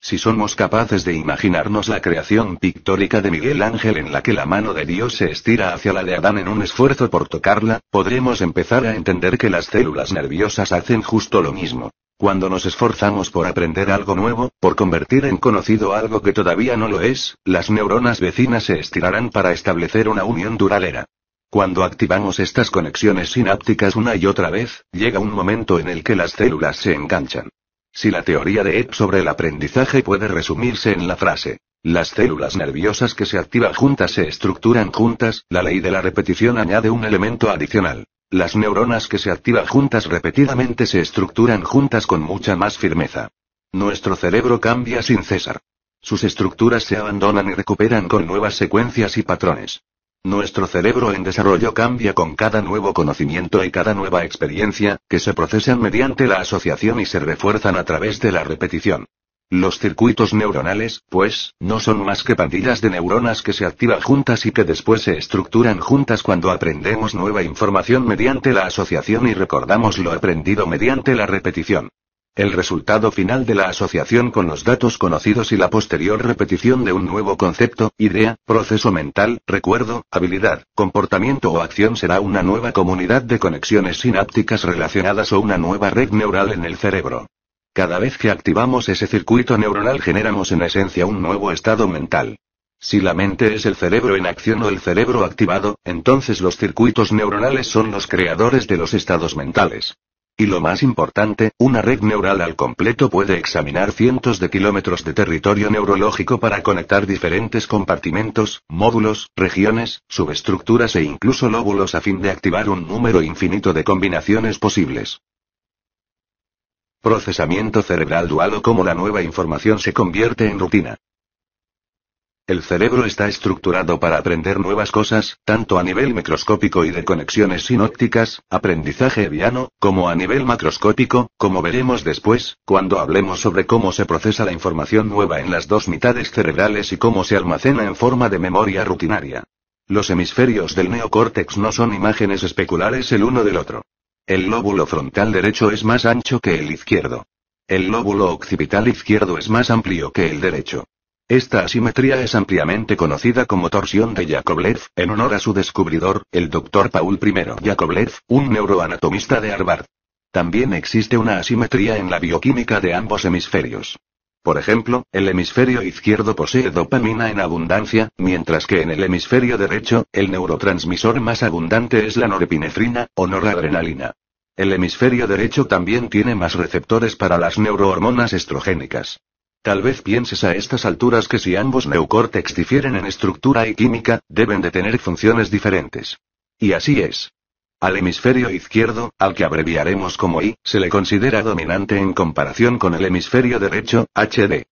si somos capaces de imaginarnos la creación pictórica de Miguel Ángel en la que la mano de Dios se estira hacia la de Adán en un esfuerzo por tocarla, podremos empezar a entender que las células nerviosas hacen justo lo mismo. Cuando nos esforzamos por aprender algo nuevo, por convertir en conocido algo que todavía no lo es, las neuronas vecinas se estirarán para establecer una unión duradera. Cuando activamos estas conexiones sinápticas una y otra vez, llega un momento en el que las células se enganchan. Si la teoría de Ed sobre el aprendizaje puede resumirse en la frase, las células nerviosas que se activan juntas se estructuran juntas, la ley de la repetición añade un elemento adicional. Las neuronas que se activan juntas repetidamente se estructuran juntas con mucha más firmeza. Nuestro cerebro cambia sin cesar. Sus estructuras se abandonan y recuperan con nuevas secuencias y patrones. Nuestro cerebro en desarrollo cambia con cada nuevo conocimiento y cada nueva experiencia, que se procesan mediante la asociación y se refuerzan a través de la repetición. Los circuitos neuronales, pues, no son más que pandillas de neuronas que se activan juntas y que después se estructuran juntas cuando aprendemos nueva información mediante la asociación y recordamos lo aprendido mediante la repetición. El resultado final de la asociación con los datos conocidos y la posterior repetición de un nuevo concepto, idea, proceso mental, recuerdo, habilidad, comportamiento o acción será una nueva comunidad de conexiones sinápticas relacionadas o una nueva red neural en el cerebro. Cada vez que activamos ese circuito neuronal generamos en esencia un nuevo estado mental. Si la mente es el cerebro en acción o el cerebro activado, entonces los circuitos neuronales son los creadores de los estados mentales. Y lo más importante, una red neural al completo puede examinar cientos de kilómetros de territorio neurológico para conectar diferentes compartimentos, módulos, regiones, subestructuras e incluso lóbulos a fin de activar un número infinito de combinaciones posibles. Procesamiento cerebral dual o cómo la nueva información se convierte en rutina. El cerebro está estructurado para aprender nuevas cosas, tanto a nivel microscópico y de conexiones sinópticas, aprendizaje eviano, como a nivel macroscópico, como veremos después, cuando hablemos sobre cómo se procesa la información nueva en las dos mitades cerebrales y cómo se almacena en forma de memoria rutinaria. Los hemisferios del neocórtex no son imágenes especulares el uno del otro. El lóbulo frontal derecho es más ancho que el izquierdo. El lóbulo occipital izquierdo es más amplio que el derecho. Esta asimetría es ampliamente conocida como torsión de Yakovlev, en honor a su descubridor, el Dr. Paul I Yakovlev, un neuroanatomista de Harvard. También existe una asimetría en la bioquímica de ambos hemisferios. Por ejemplo, el hemisferio izquierdo posee dopamina en abundancia, mientras que en el hemisferio derecho, el neurotransmisor más abundante es la norepinefrina, o noradrenalina. El hemisferio derecho también tiene más receptores para las neurohormonas estrogénicas. Tal vez pienses a estas alturas que si ambos neocórtex difieren en estructura y química, deben de tener funciones diferentes. Y así es. Al hemisferio izquierdo, al que abreviaremos como I, se le considera dominante en comparación con el hemisferio derecho, HD.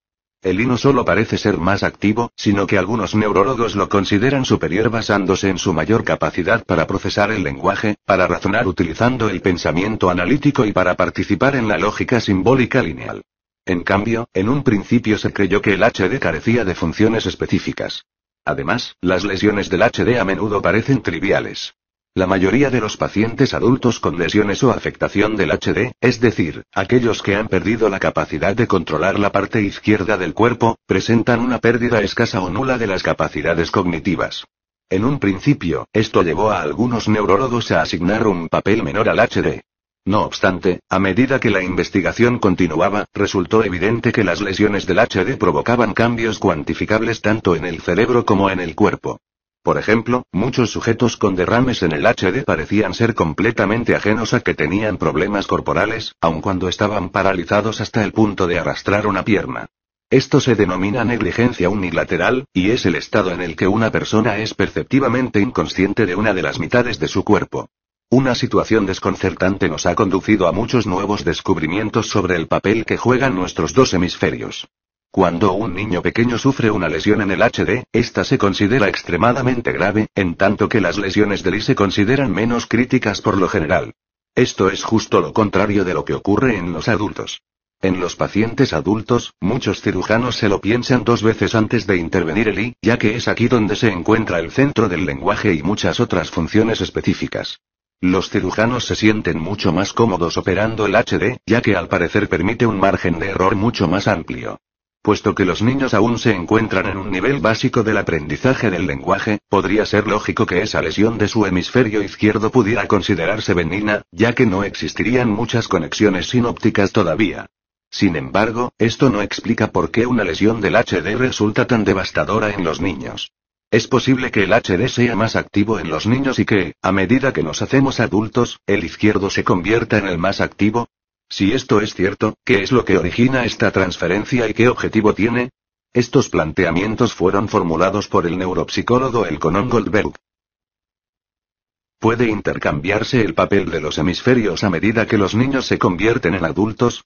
El I no solo parece ser más activo, sino que algunos neurólogos lo consideran superior basándose en su mayor capacidad para procesar el lenguaje, para razonar utilizando el pensamiento analítico y para participar en la lógica simbólica lineal. En cambio, en un principio se creyó que el HD carecía de funciones específicas. Además, las lesiones del HD a menudo parecen triviales. La mayoría de los pacientes adultos con lesiones o afectación del HD, es decir, aquellos que han perdido la capacidad de controlar la parte izquierda del cuerpo, presentan una pérdida escasa o nula de las capacidades cognitivas. En un principio, esto llevó a algunos neurólogos a asignar un papel menor al HD. No obstante, a medida que la investigación continuaba, resultó evidente que las lesiones del HD provocaban cambios cuantificables tanto en el cerebro como en el cuerpo. Por ejemplo, muchos sujetos con derrames en el HD parecían ser completamente ajenos a que tenían problemas corporales, aun cuando estaban paralizados hasta el punto de arrastrar una pierna. Esto se denomina negligencia unilateral, y es el estado en el que una persona es perceptivamente inconsciente de una de las mitades de su cuerpo. Una situación desconcertante nos ha conducido a muchos nuevos descubrimientos sobre el papel que juegan nuestros dos hemisferios. Cuando un niño pequeño sufre una lesión en el HD, esta se considera extremadamente grave, en tanto que las lesiones del I se consideran menos críticas por lo general. Esto es justo lo contrario de lo que ocurre en los adultos. En los pacientes adultos, muchos cirujanos se lo piensan dos veces antes de intervenir el I, ya que es aquí donde se encuentra el centro del lenguaje y muchas otras funciones específicas. Los cirujanos se sienten mucho más cómodos operando el HD, ya que al parecer permite un margen de error mucho más amplio. Puesto que los niños aún se encuentran en un nivel básico del aprendizaje del lenguaje, podría ser lógico que esa lesión de su hemisferio izquierdo pudiera considerarse benigna, ya que no existirían muchas conexiones sinópticas todavía. Sin embargo, esto no explica por qué una lesión del HD resulta tan devastadora en los niños. Es posible que el HD sea más activo en los niños y que, a medida que nos hacemos adultos, el izquierdo se convierta en el más activo. Si esto es cierto, ¿qué es lo que origina esta transferencia y qué objetivo tiene? Estos planteamientos fueron formulados por el neuropsicólogo Elconon Goldberg. ¿Puede intercambiarse el papel de los hemisferios a medida que los niños se convierten en adultos?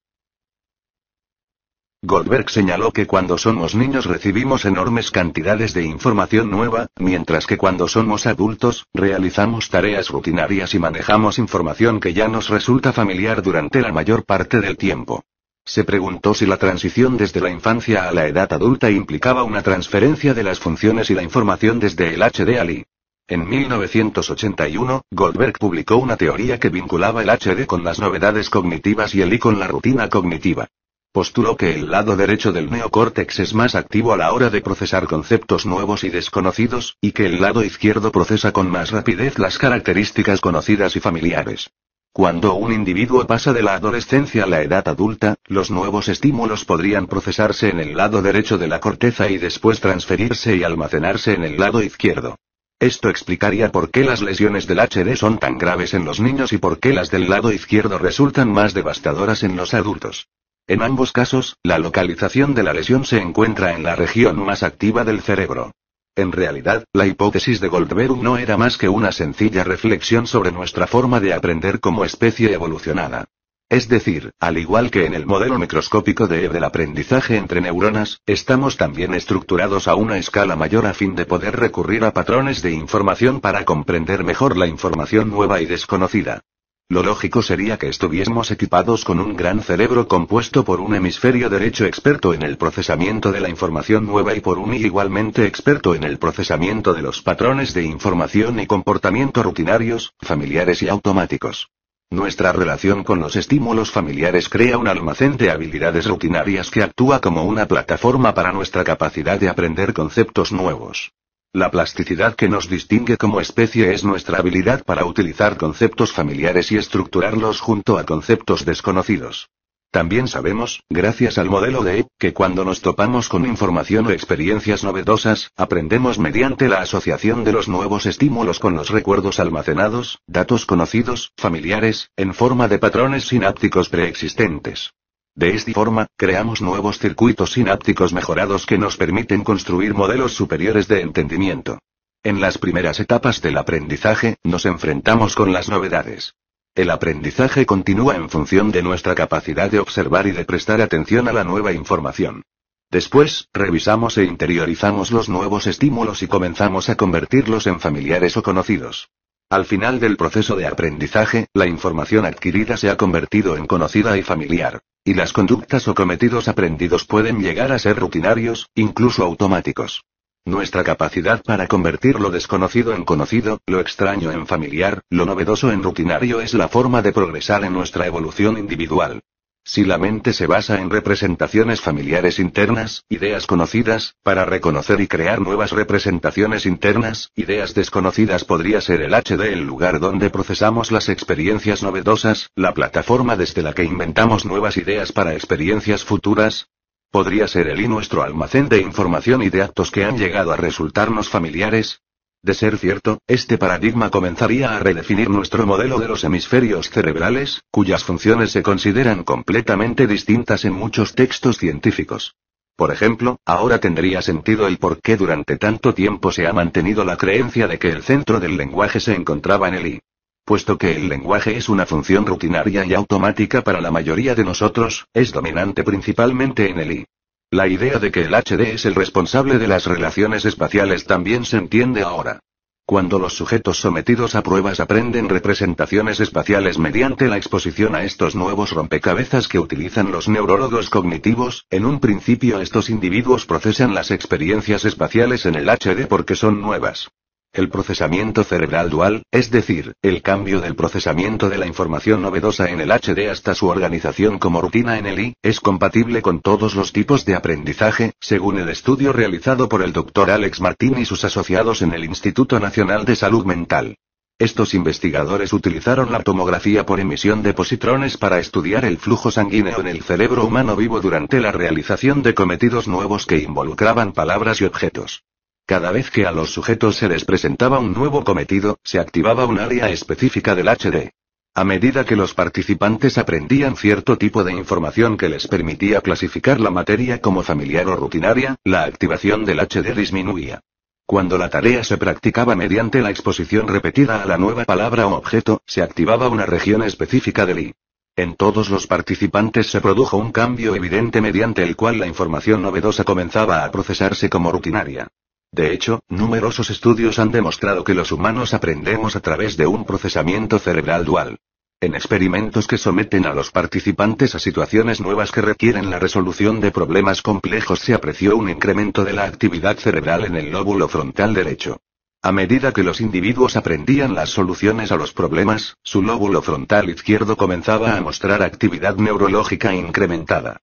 Goldberg señaló que cuando somos niños recibimos enormes cantidades de información nueva, mientras que cuando somos adultos, realizamos tareas rutinarias y manejamos información que ya nos resulta familiar durante la mayor parte del tiempo. Se preguntó si la transición desde la infancia a la edad adulta implicaba una transferencia de las funciones y la información desde el HD al I. En 1981, Goldberg publicó una teoría que vinculaba el HD con las novedades cognitivas y el I con la rutina cognitiva postuló que el lado derecho del neocórtex es más activo a la hora de procesar conceptos nuevos y desconocidos, y que el lado izquierdo procesa con más rapidez las características conocidas y familiares. Cuando un individuo pasa de la adolescencia a la edad adulta, los nuevos estímulos podrían procesarse en el lado derecho de la corteza y después transferirse y almacenarse en el lado izquierdo. Esto explicaría por qué las lesiones del HD son tan graves en los niños y por qué las del lado izquierdo resultan más devastadoras en los adultos. En ambos casos, la localización de la lesión se encuentra en la región más activa del cerebro. En realidad, la hipótesis de Goldberg no era más que una sencilla reflexión sobre nuestra forma de aprender como especie evolucionada. Es decir, al igual que en el modelo microscópico de del aprendizaje entre neuronas, estamos también estructurados a una escala mayor a fin de poder recurrir a patrones de información para comprender mejor la información nueva y desconocida. Lo lógico sería que estuviésemos equipados con un gran cerebro compuesto por un hemisferio derecho experto en el procesamiento de la información nueva y por un igualmente experto en el procesamiento de los patrones de información y comportamiento rutinarios, familiares y automáticos. Nuestra relación con los estímulos familiares crea un almacén de habilidades rutinarias que actúa como una plataforma para nuestra capacidad de aprender conceptos nuevos. La plasticidad que nos distingue como especie es nuestra habilidad para utilizar conceptos familiares y estructurarlos junto a conceptos desconocidos. También sabemos, gracias al modelo de E, que cuando nos topamos con información o experiencias novedosas, aprendemos mediante la asociación de los nuevos estímulos con los recuerdos almacenados, datos conocidos, familiares, en forma de patrones sinápticos preexistentes. De esta forma, creamos nuevos circuitos sinápticos mejorados que nos permiten construir modelos superiores de entendimiento. En las primeras etapas del aprendizaje, nos enfrentamos con las novedades. El aprendizaje continúa en función de nuestra capacidad de observar y de prestar atención a la nueva información. Después, revisamos e interiorizamos los nuevos estímulos y comenzamos a convertirlos en familiares o conocidos. Al final del proceso de aprendizaje, la información adquirida se ha convertido en conocida y familiar, y las conductas o cometidos aprendidos pueden llegar a ser rutinarios, incluso automáticos. Nuestra capacidad para convertir lo desconocido en conocido, lo extraño en familiar, lo novedoso en rutinario es la forma de progresar en nuestra evolución individual. Si la mente se basa en representaciones familiares internas, ideas conocidas, para reconocer y crear nuevas representaciones internas, ideas desconocidas podría ser el HD el lugar donde procesamos las experiencias novedosas, la plataforma desde la que inventamos nuevas ideas para experiencias futuras. Podría ser el I nuestro almacén de información y de actos que han llegado a resultarnos familiares, de ser cierto, este paradigma comenzaría a redefinir nuestro modelo de los hemisferios cerebrales, cuyas funciones se consideran completamente distintas en muchos textos científicos. Por ejemplo, ahora tendría sentido el por qué durante tanto tiempo se ha mantenido la creencia de que el centro del lenguaje se encontraba en el I. Puesto que el lenguaje es una función rutinaria y automática para la mayoría de nosotros, es dominante principalmente en el I. La idea de que el HD es el responsable de las relaciones espaciales también se entiende ahora. Cuando los sujetos sometidos a pruebas aprenden representaciones espaciales mediante la exposición a estos nuevos rompecabezas que utilizan los neurólogos cognitivos, en un principio estos individuos procesan las experiencias espaciales en el HD porque son nuevas. El procesamiento cerebral dual, es decir, el cambio del procesamiento de la información novedosa en el HD hasta su organización como rutina en el I, es compatible con todos los tipos de aprendizaje, según el estudio realizado por el Dr. Alex Martín y sus asociados en el Instituto Nacional de Salud Mental. Estos investigadores utilizaron la tomografía por emisión de positrones para estudiar el flujo sanguíneo en el cerebro humano vivo durante la realización de cometidos nuevos que involucraban palabras y objetos. Cada vez que a los sujetos se les presentaba un nuevo cometido, se activaba un área específica del HD. A medida que los participantes aprendían cierto tipo de información que les permitía clasificar la materia como familiar o rutinaria, la activación del HD disminuía. Cuando la tarea se practicaba mediante la exposición repetida a la nueva palabra o objeto, se activaba una región específica del I. En todos los participantes se produjo un cambio evidente mediante el cual la información novedosa comenzaba a procesarse como rutinaria. De hecho, numerosos estudios han demostrado que los humanos aprendemos a través de un procesamiento cerebral dual. En experimentos que someten a los participantes a situaciones nuevas que requieren la resolución de problemas complejos se apreció un incremento de la actividad cerebral en el lóbulo frontal derecho. A medida que los individuos aprendían las soluciones a los problemas, su lóbulo frontal izquierdo comenzaba a mostrar actividad neurológica incrementada.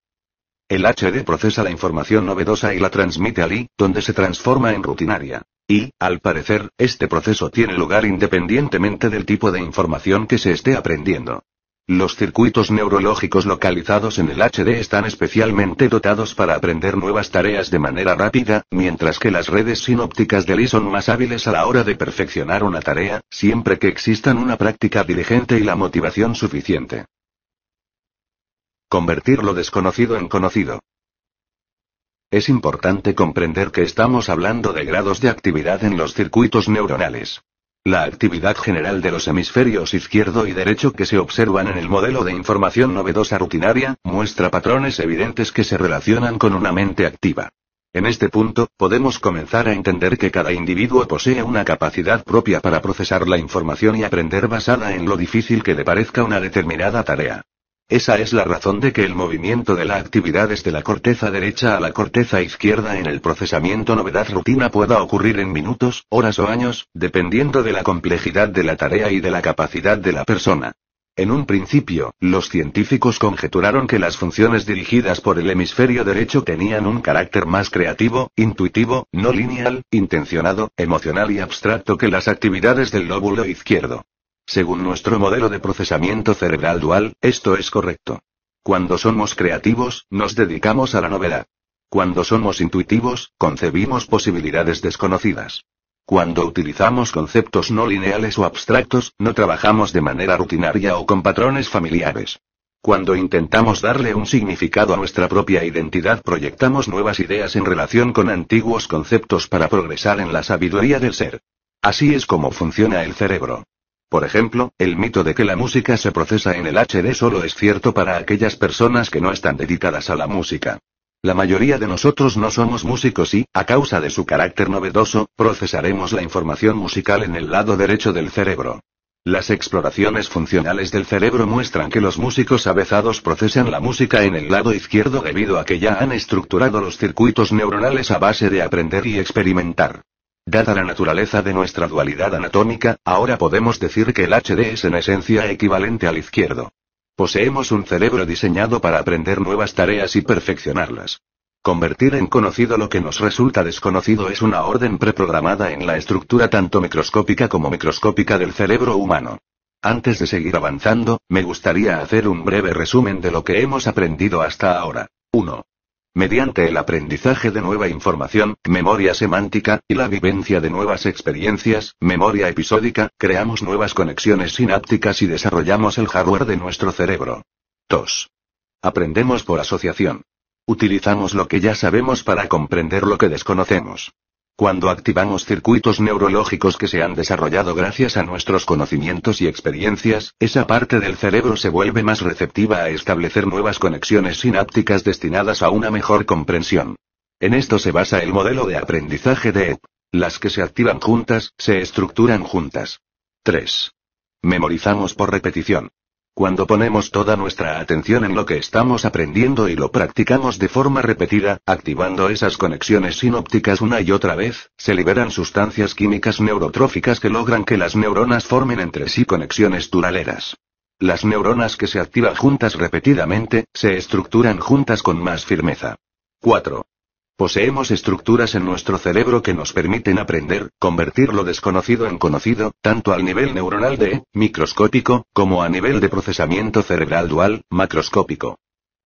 El HD procesa la información novedosa y la transmite al I, donde se transforma en rutinaria. Y, al parecer, este proceso tiene lugar independientemente del tipo de información que se esté aprendiendo. Los circuitos neurológicos localizados en el HD están especialmente dotados para aprender nuevas tareas de manera rápida, mientras que las redes sinópticas del I son más hábiles a la hora de perfeccionar una tarea, siempre que existan una práctica diligente y la motivación suficiente. Convertir lo desconocido en conocido. Es importante comprender que estamos hablando de grados de actividad en los circuitos neuronales. La actividad general de los hemisferios izquierdo y derecho que se observan en el modelo de información novedosa rutinaria muestra patrones evidentes que se relacionan con una mente activa. En este punto, podemos comenzar a entender que cada individuo posee una capacidad propia para procesar la información y aprender basada en lo difícil que le parezca una determinada tarea. Esa es la razón de que el movimiento de la actividad desde la corteza derecha a la corteza izquierda en el procesamiento novedad rutina pueda ocurrir en minutos, horas o años, dependiendo de la complejidad de la tarea y de la capacidad de la persona. En un principio, los científicos conjeturaron que las funciones dirigidas por el hemisferio derecho tenían un carácter más creativo, intuitivo, no lineal, intencionado, emocional y abstracto que las actividades del lóbulo izquierdo. Según nuestro modelo de procesamiento cerebral dual, esto es correcto. Cuando somos creativos, nos dedicamos a la novedad. Cuando somos intuitivos, concebimos posibilidades desconocidas. Cuando utilizamos conceptos no lineales o abstractos, no trabajamos de manera rutinaria o con patrones familiares. Cuando intentamos darle un significado a nuestra propia identidad, proyectamos nuevas ideas en relación con antiguos conceptos para progresar en la sabiduría del ser. Así es como funciona el cerebro. Por ejemplo, el mito de que la música se procesa en el HD solo es cierto para aquellas personas que no están dedicadas a la música. La mayoría de nosotros no somos músicos y, a causa de su carácter novedoso, procesaremos la información musical en el lado derecho del cerebro. Las exploraciones funcionales del cerebro muestran que los músicos avezados procesan la música en el lado izquierdo debido a que ya han estructurado los circuitos neuronales a base de aprender y experimentar. Dada la naturaleza de nuestra dualidad anatómica, ahora podemos decir que el HD es en esencia equivalente al izquierdo. Poseemos un cerebro diseñado para aprender nuevas tareas y perfeccionarlas. Convertir en conocido lo que nos resulta desconocido es una orden preprogramada en la estructura tanto microscópica como microscópica del cerebro humano. Antes de seguir avanzando, me gustaría hacer un breve resumen de lo que hemos aprendido hasta ahora. 1 mediante el aprendizaje de nueva información, memoria semántica, y la vivencia de nuevas experiencias, memoria episódica, creamos nuevas conexiones sinápticas y desarrollamos el hardware de nuestro cerebro. 2. Aprendemos por asociación. Utilizamos lo que ya sabemos para comprender lo que desconocemos. Cuando activamos circuitos neurológicos que se han desarrollado gracias a nuestros conocimientos y experiencias, esa parte del cerebro se vuelve más receptiva a establecer nuevas conexiones sinápticas destinadas a una mejor comprensión. En esto se basa el modelo de aprendizaje de EP. Las que se activan juntas, se estructuran juntas. 3. Memorizamos por repetición. Cuando ponemos toda nuestra atención en lo que estamos aprendiendo y lo practicamos de forma repetida, activando esas conexiones sinópticas una y otra vez, se liberan sustancias químicas neurotróficas que logran que las neuronas formen entre sí conexiones duraderas. Las neuronas que se activan juntas repetidamente, se estructuran juntas con más firmeza. 4. Poseemos estructuras en nuestro cerebro que nos permiten aprender, convertir lo desconocido en conocido, tanto al nivel neuronal de microscópico, como a nivel de procesamiento cerebral dual, macroscópico.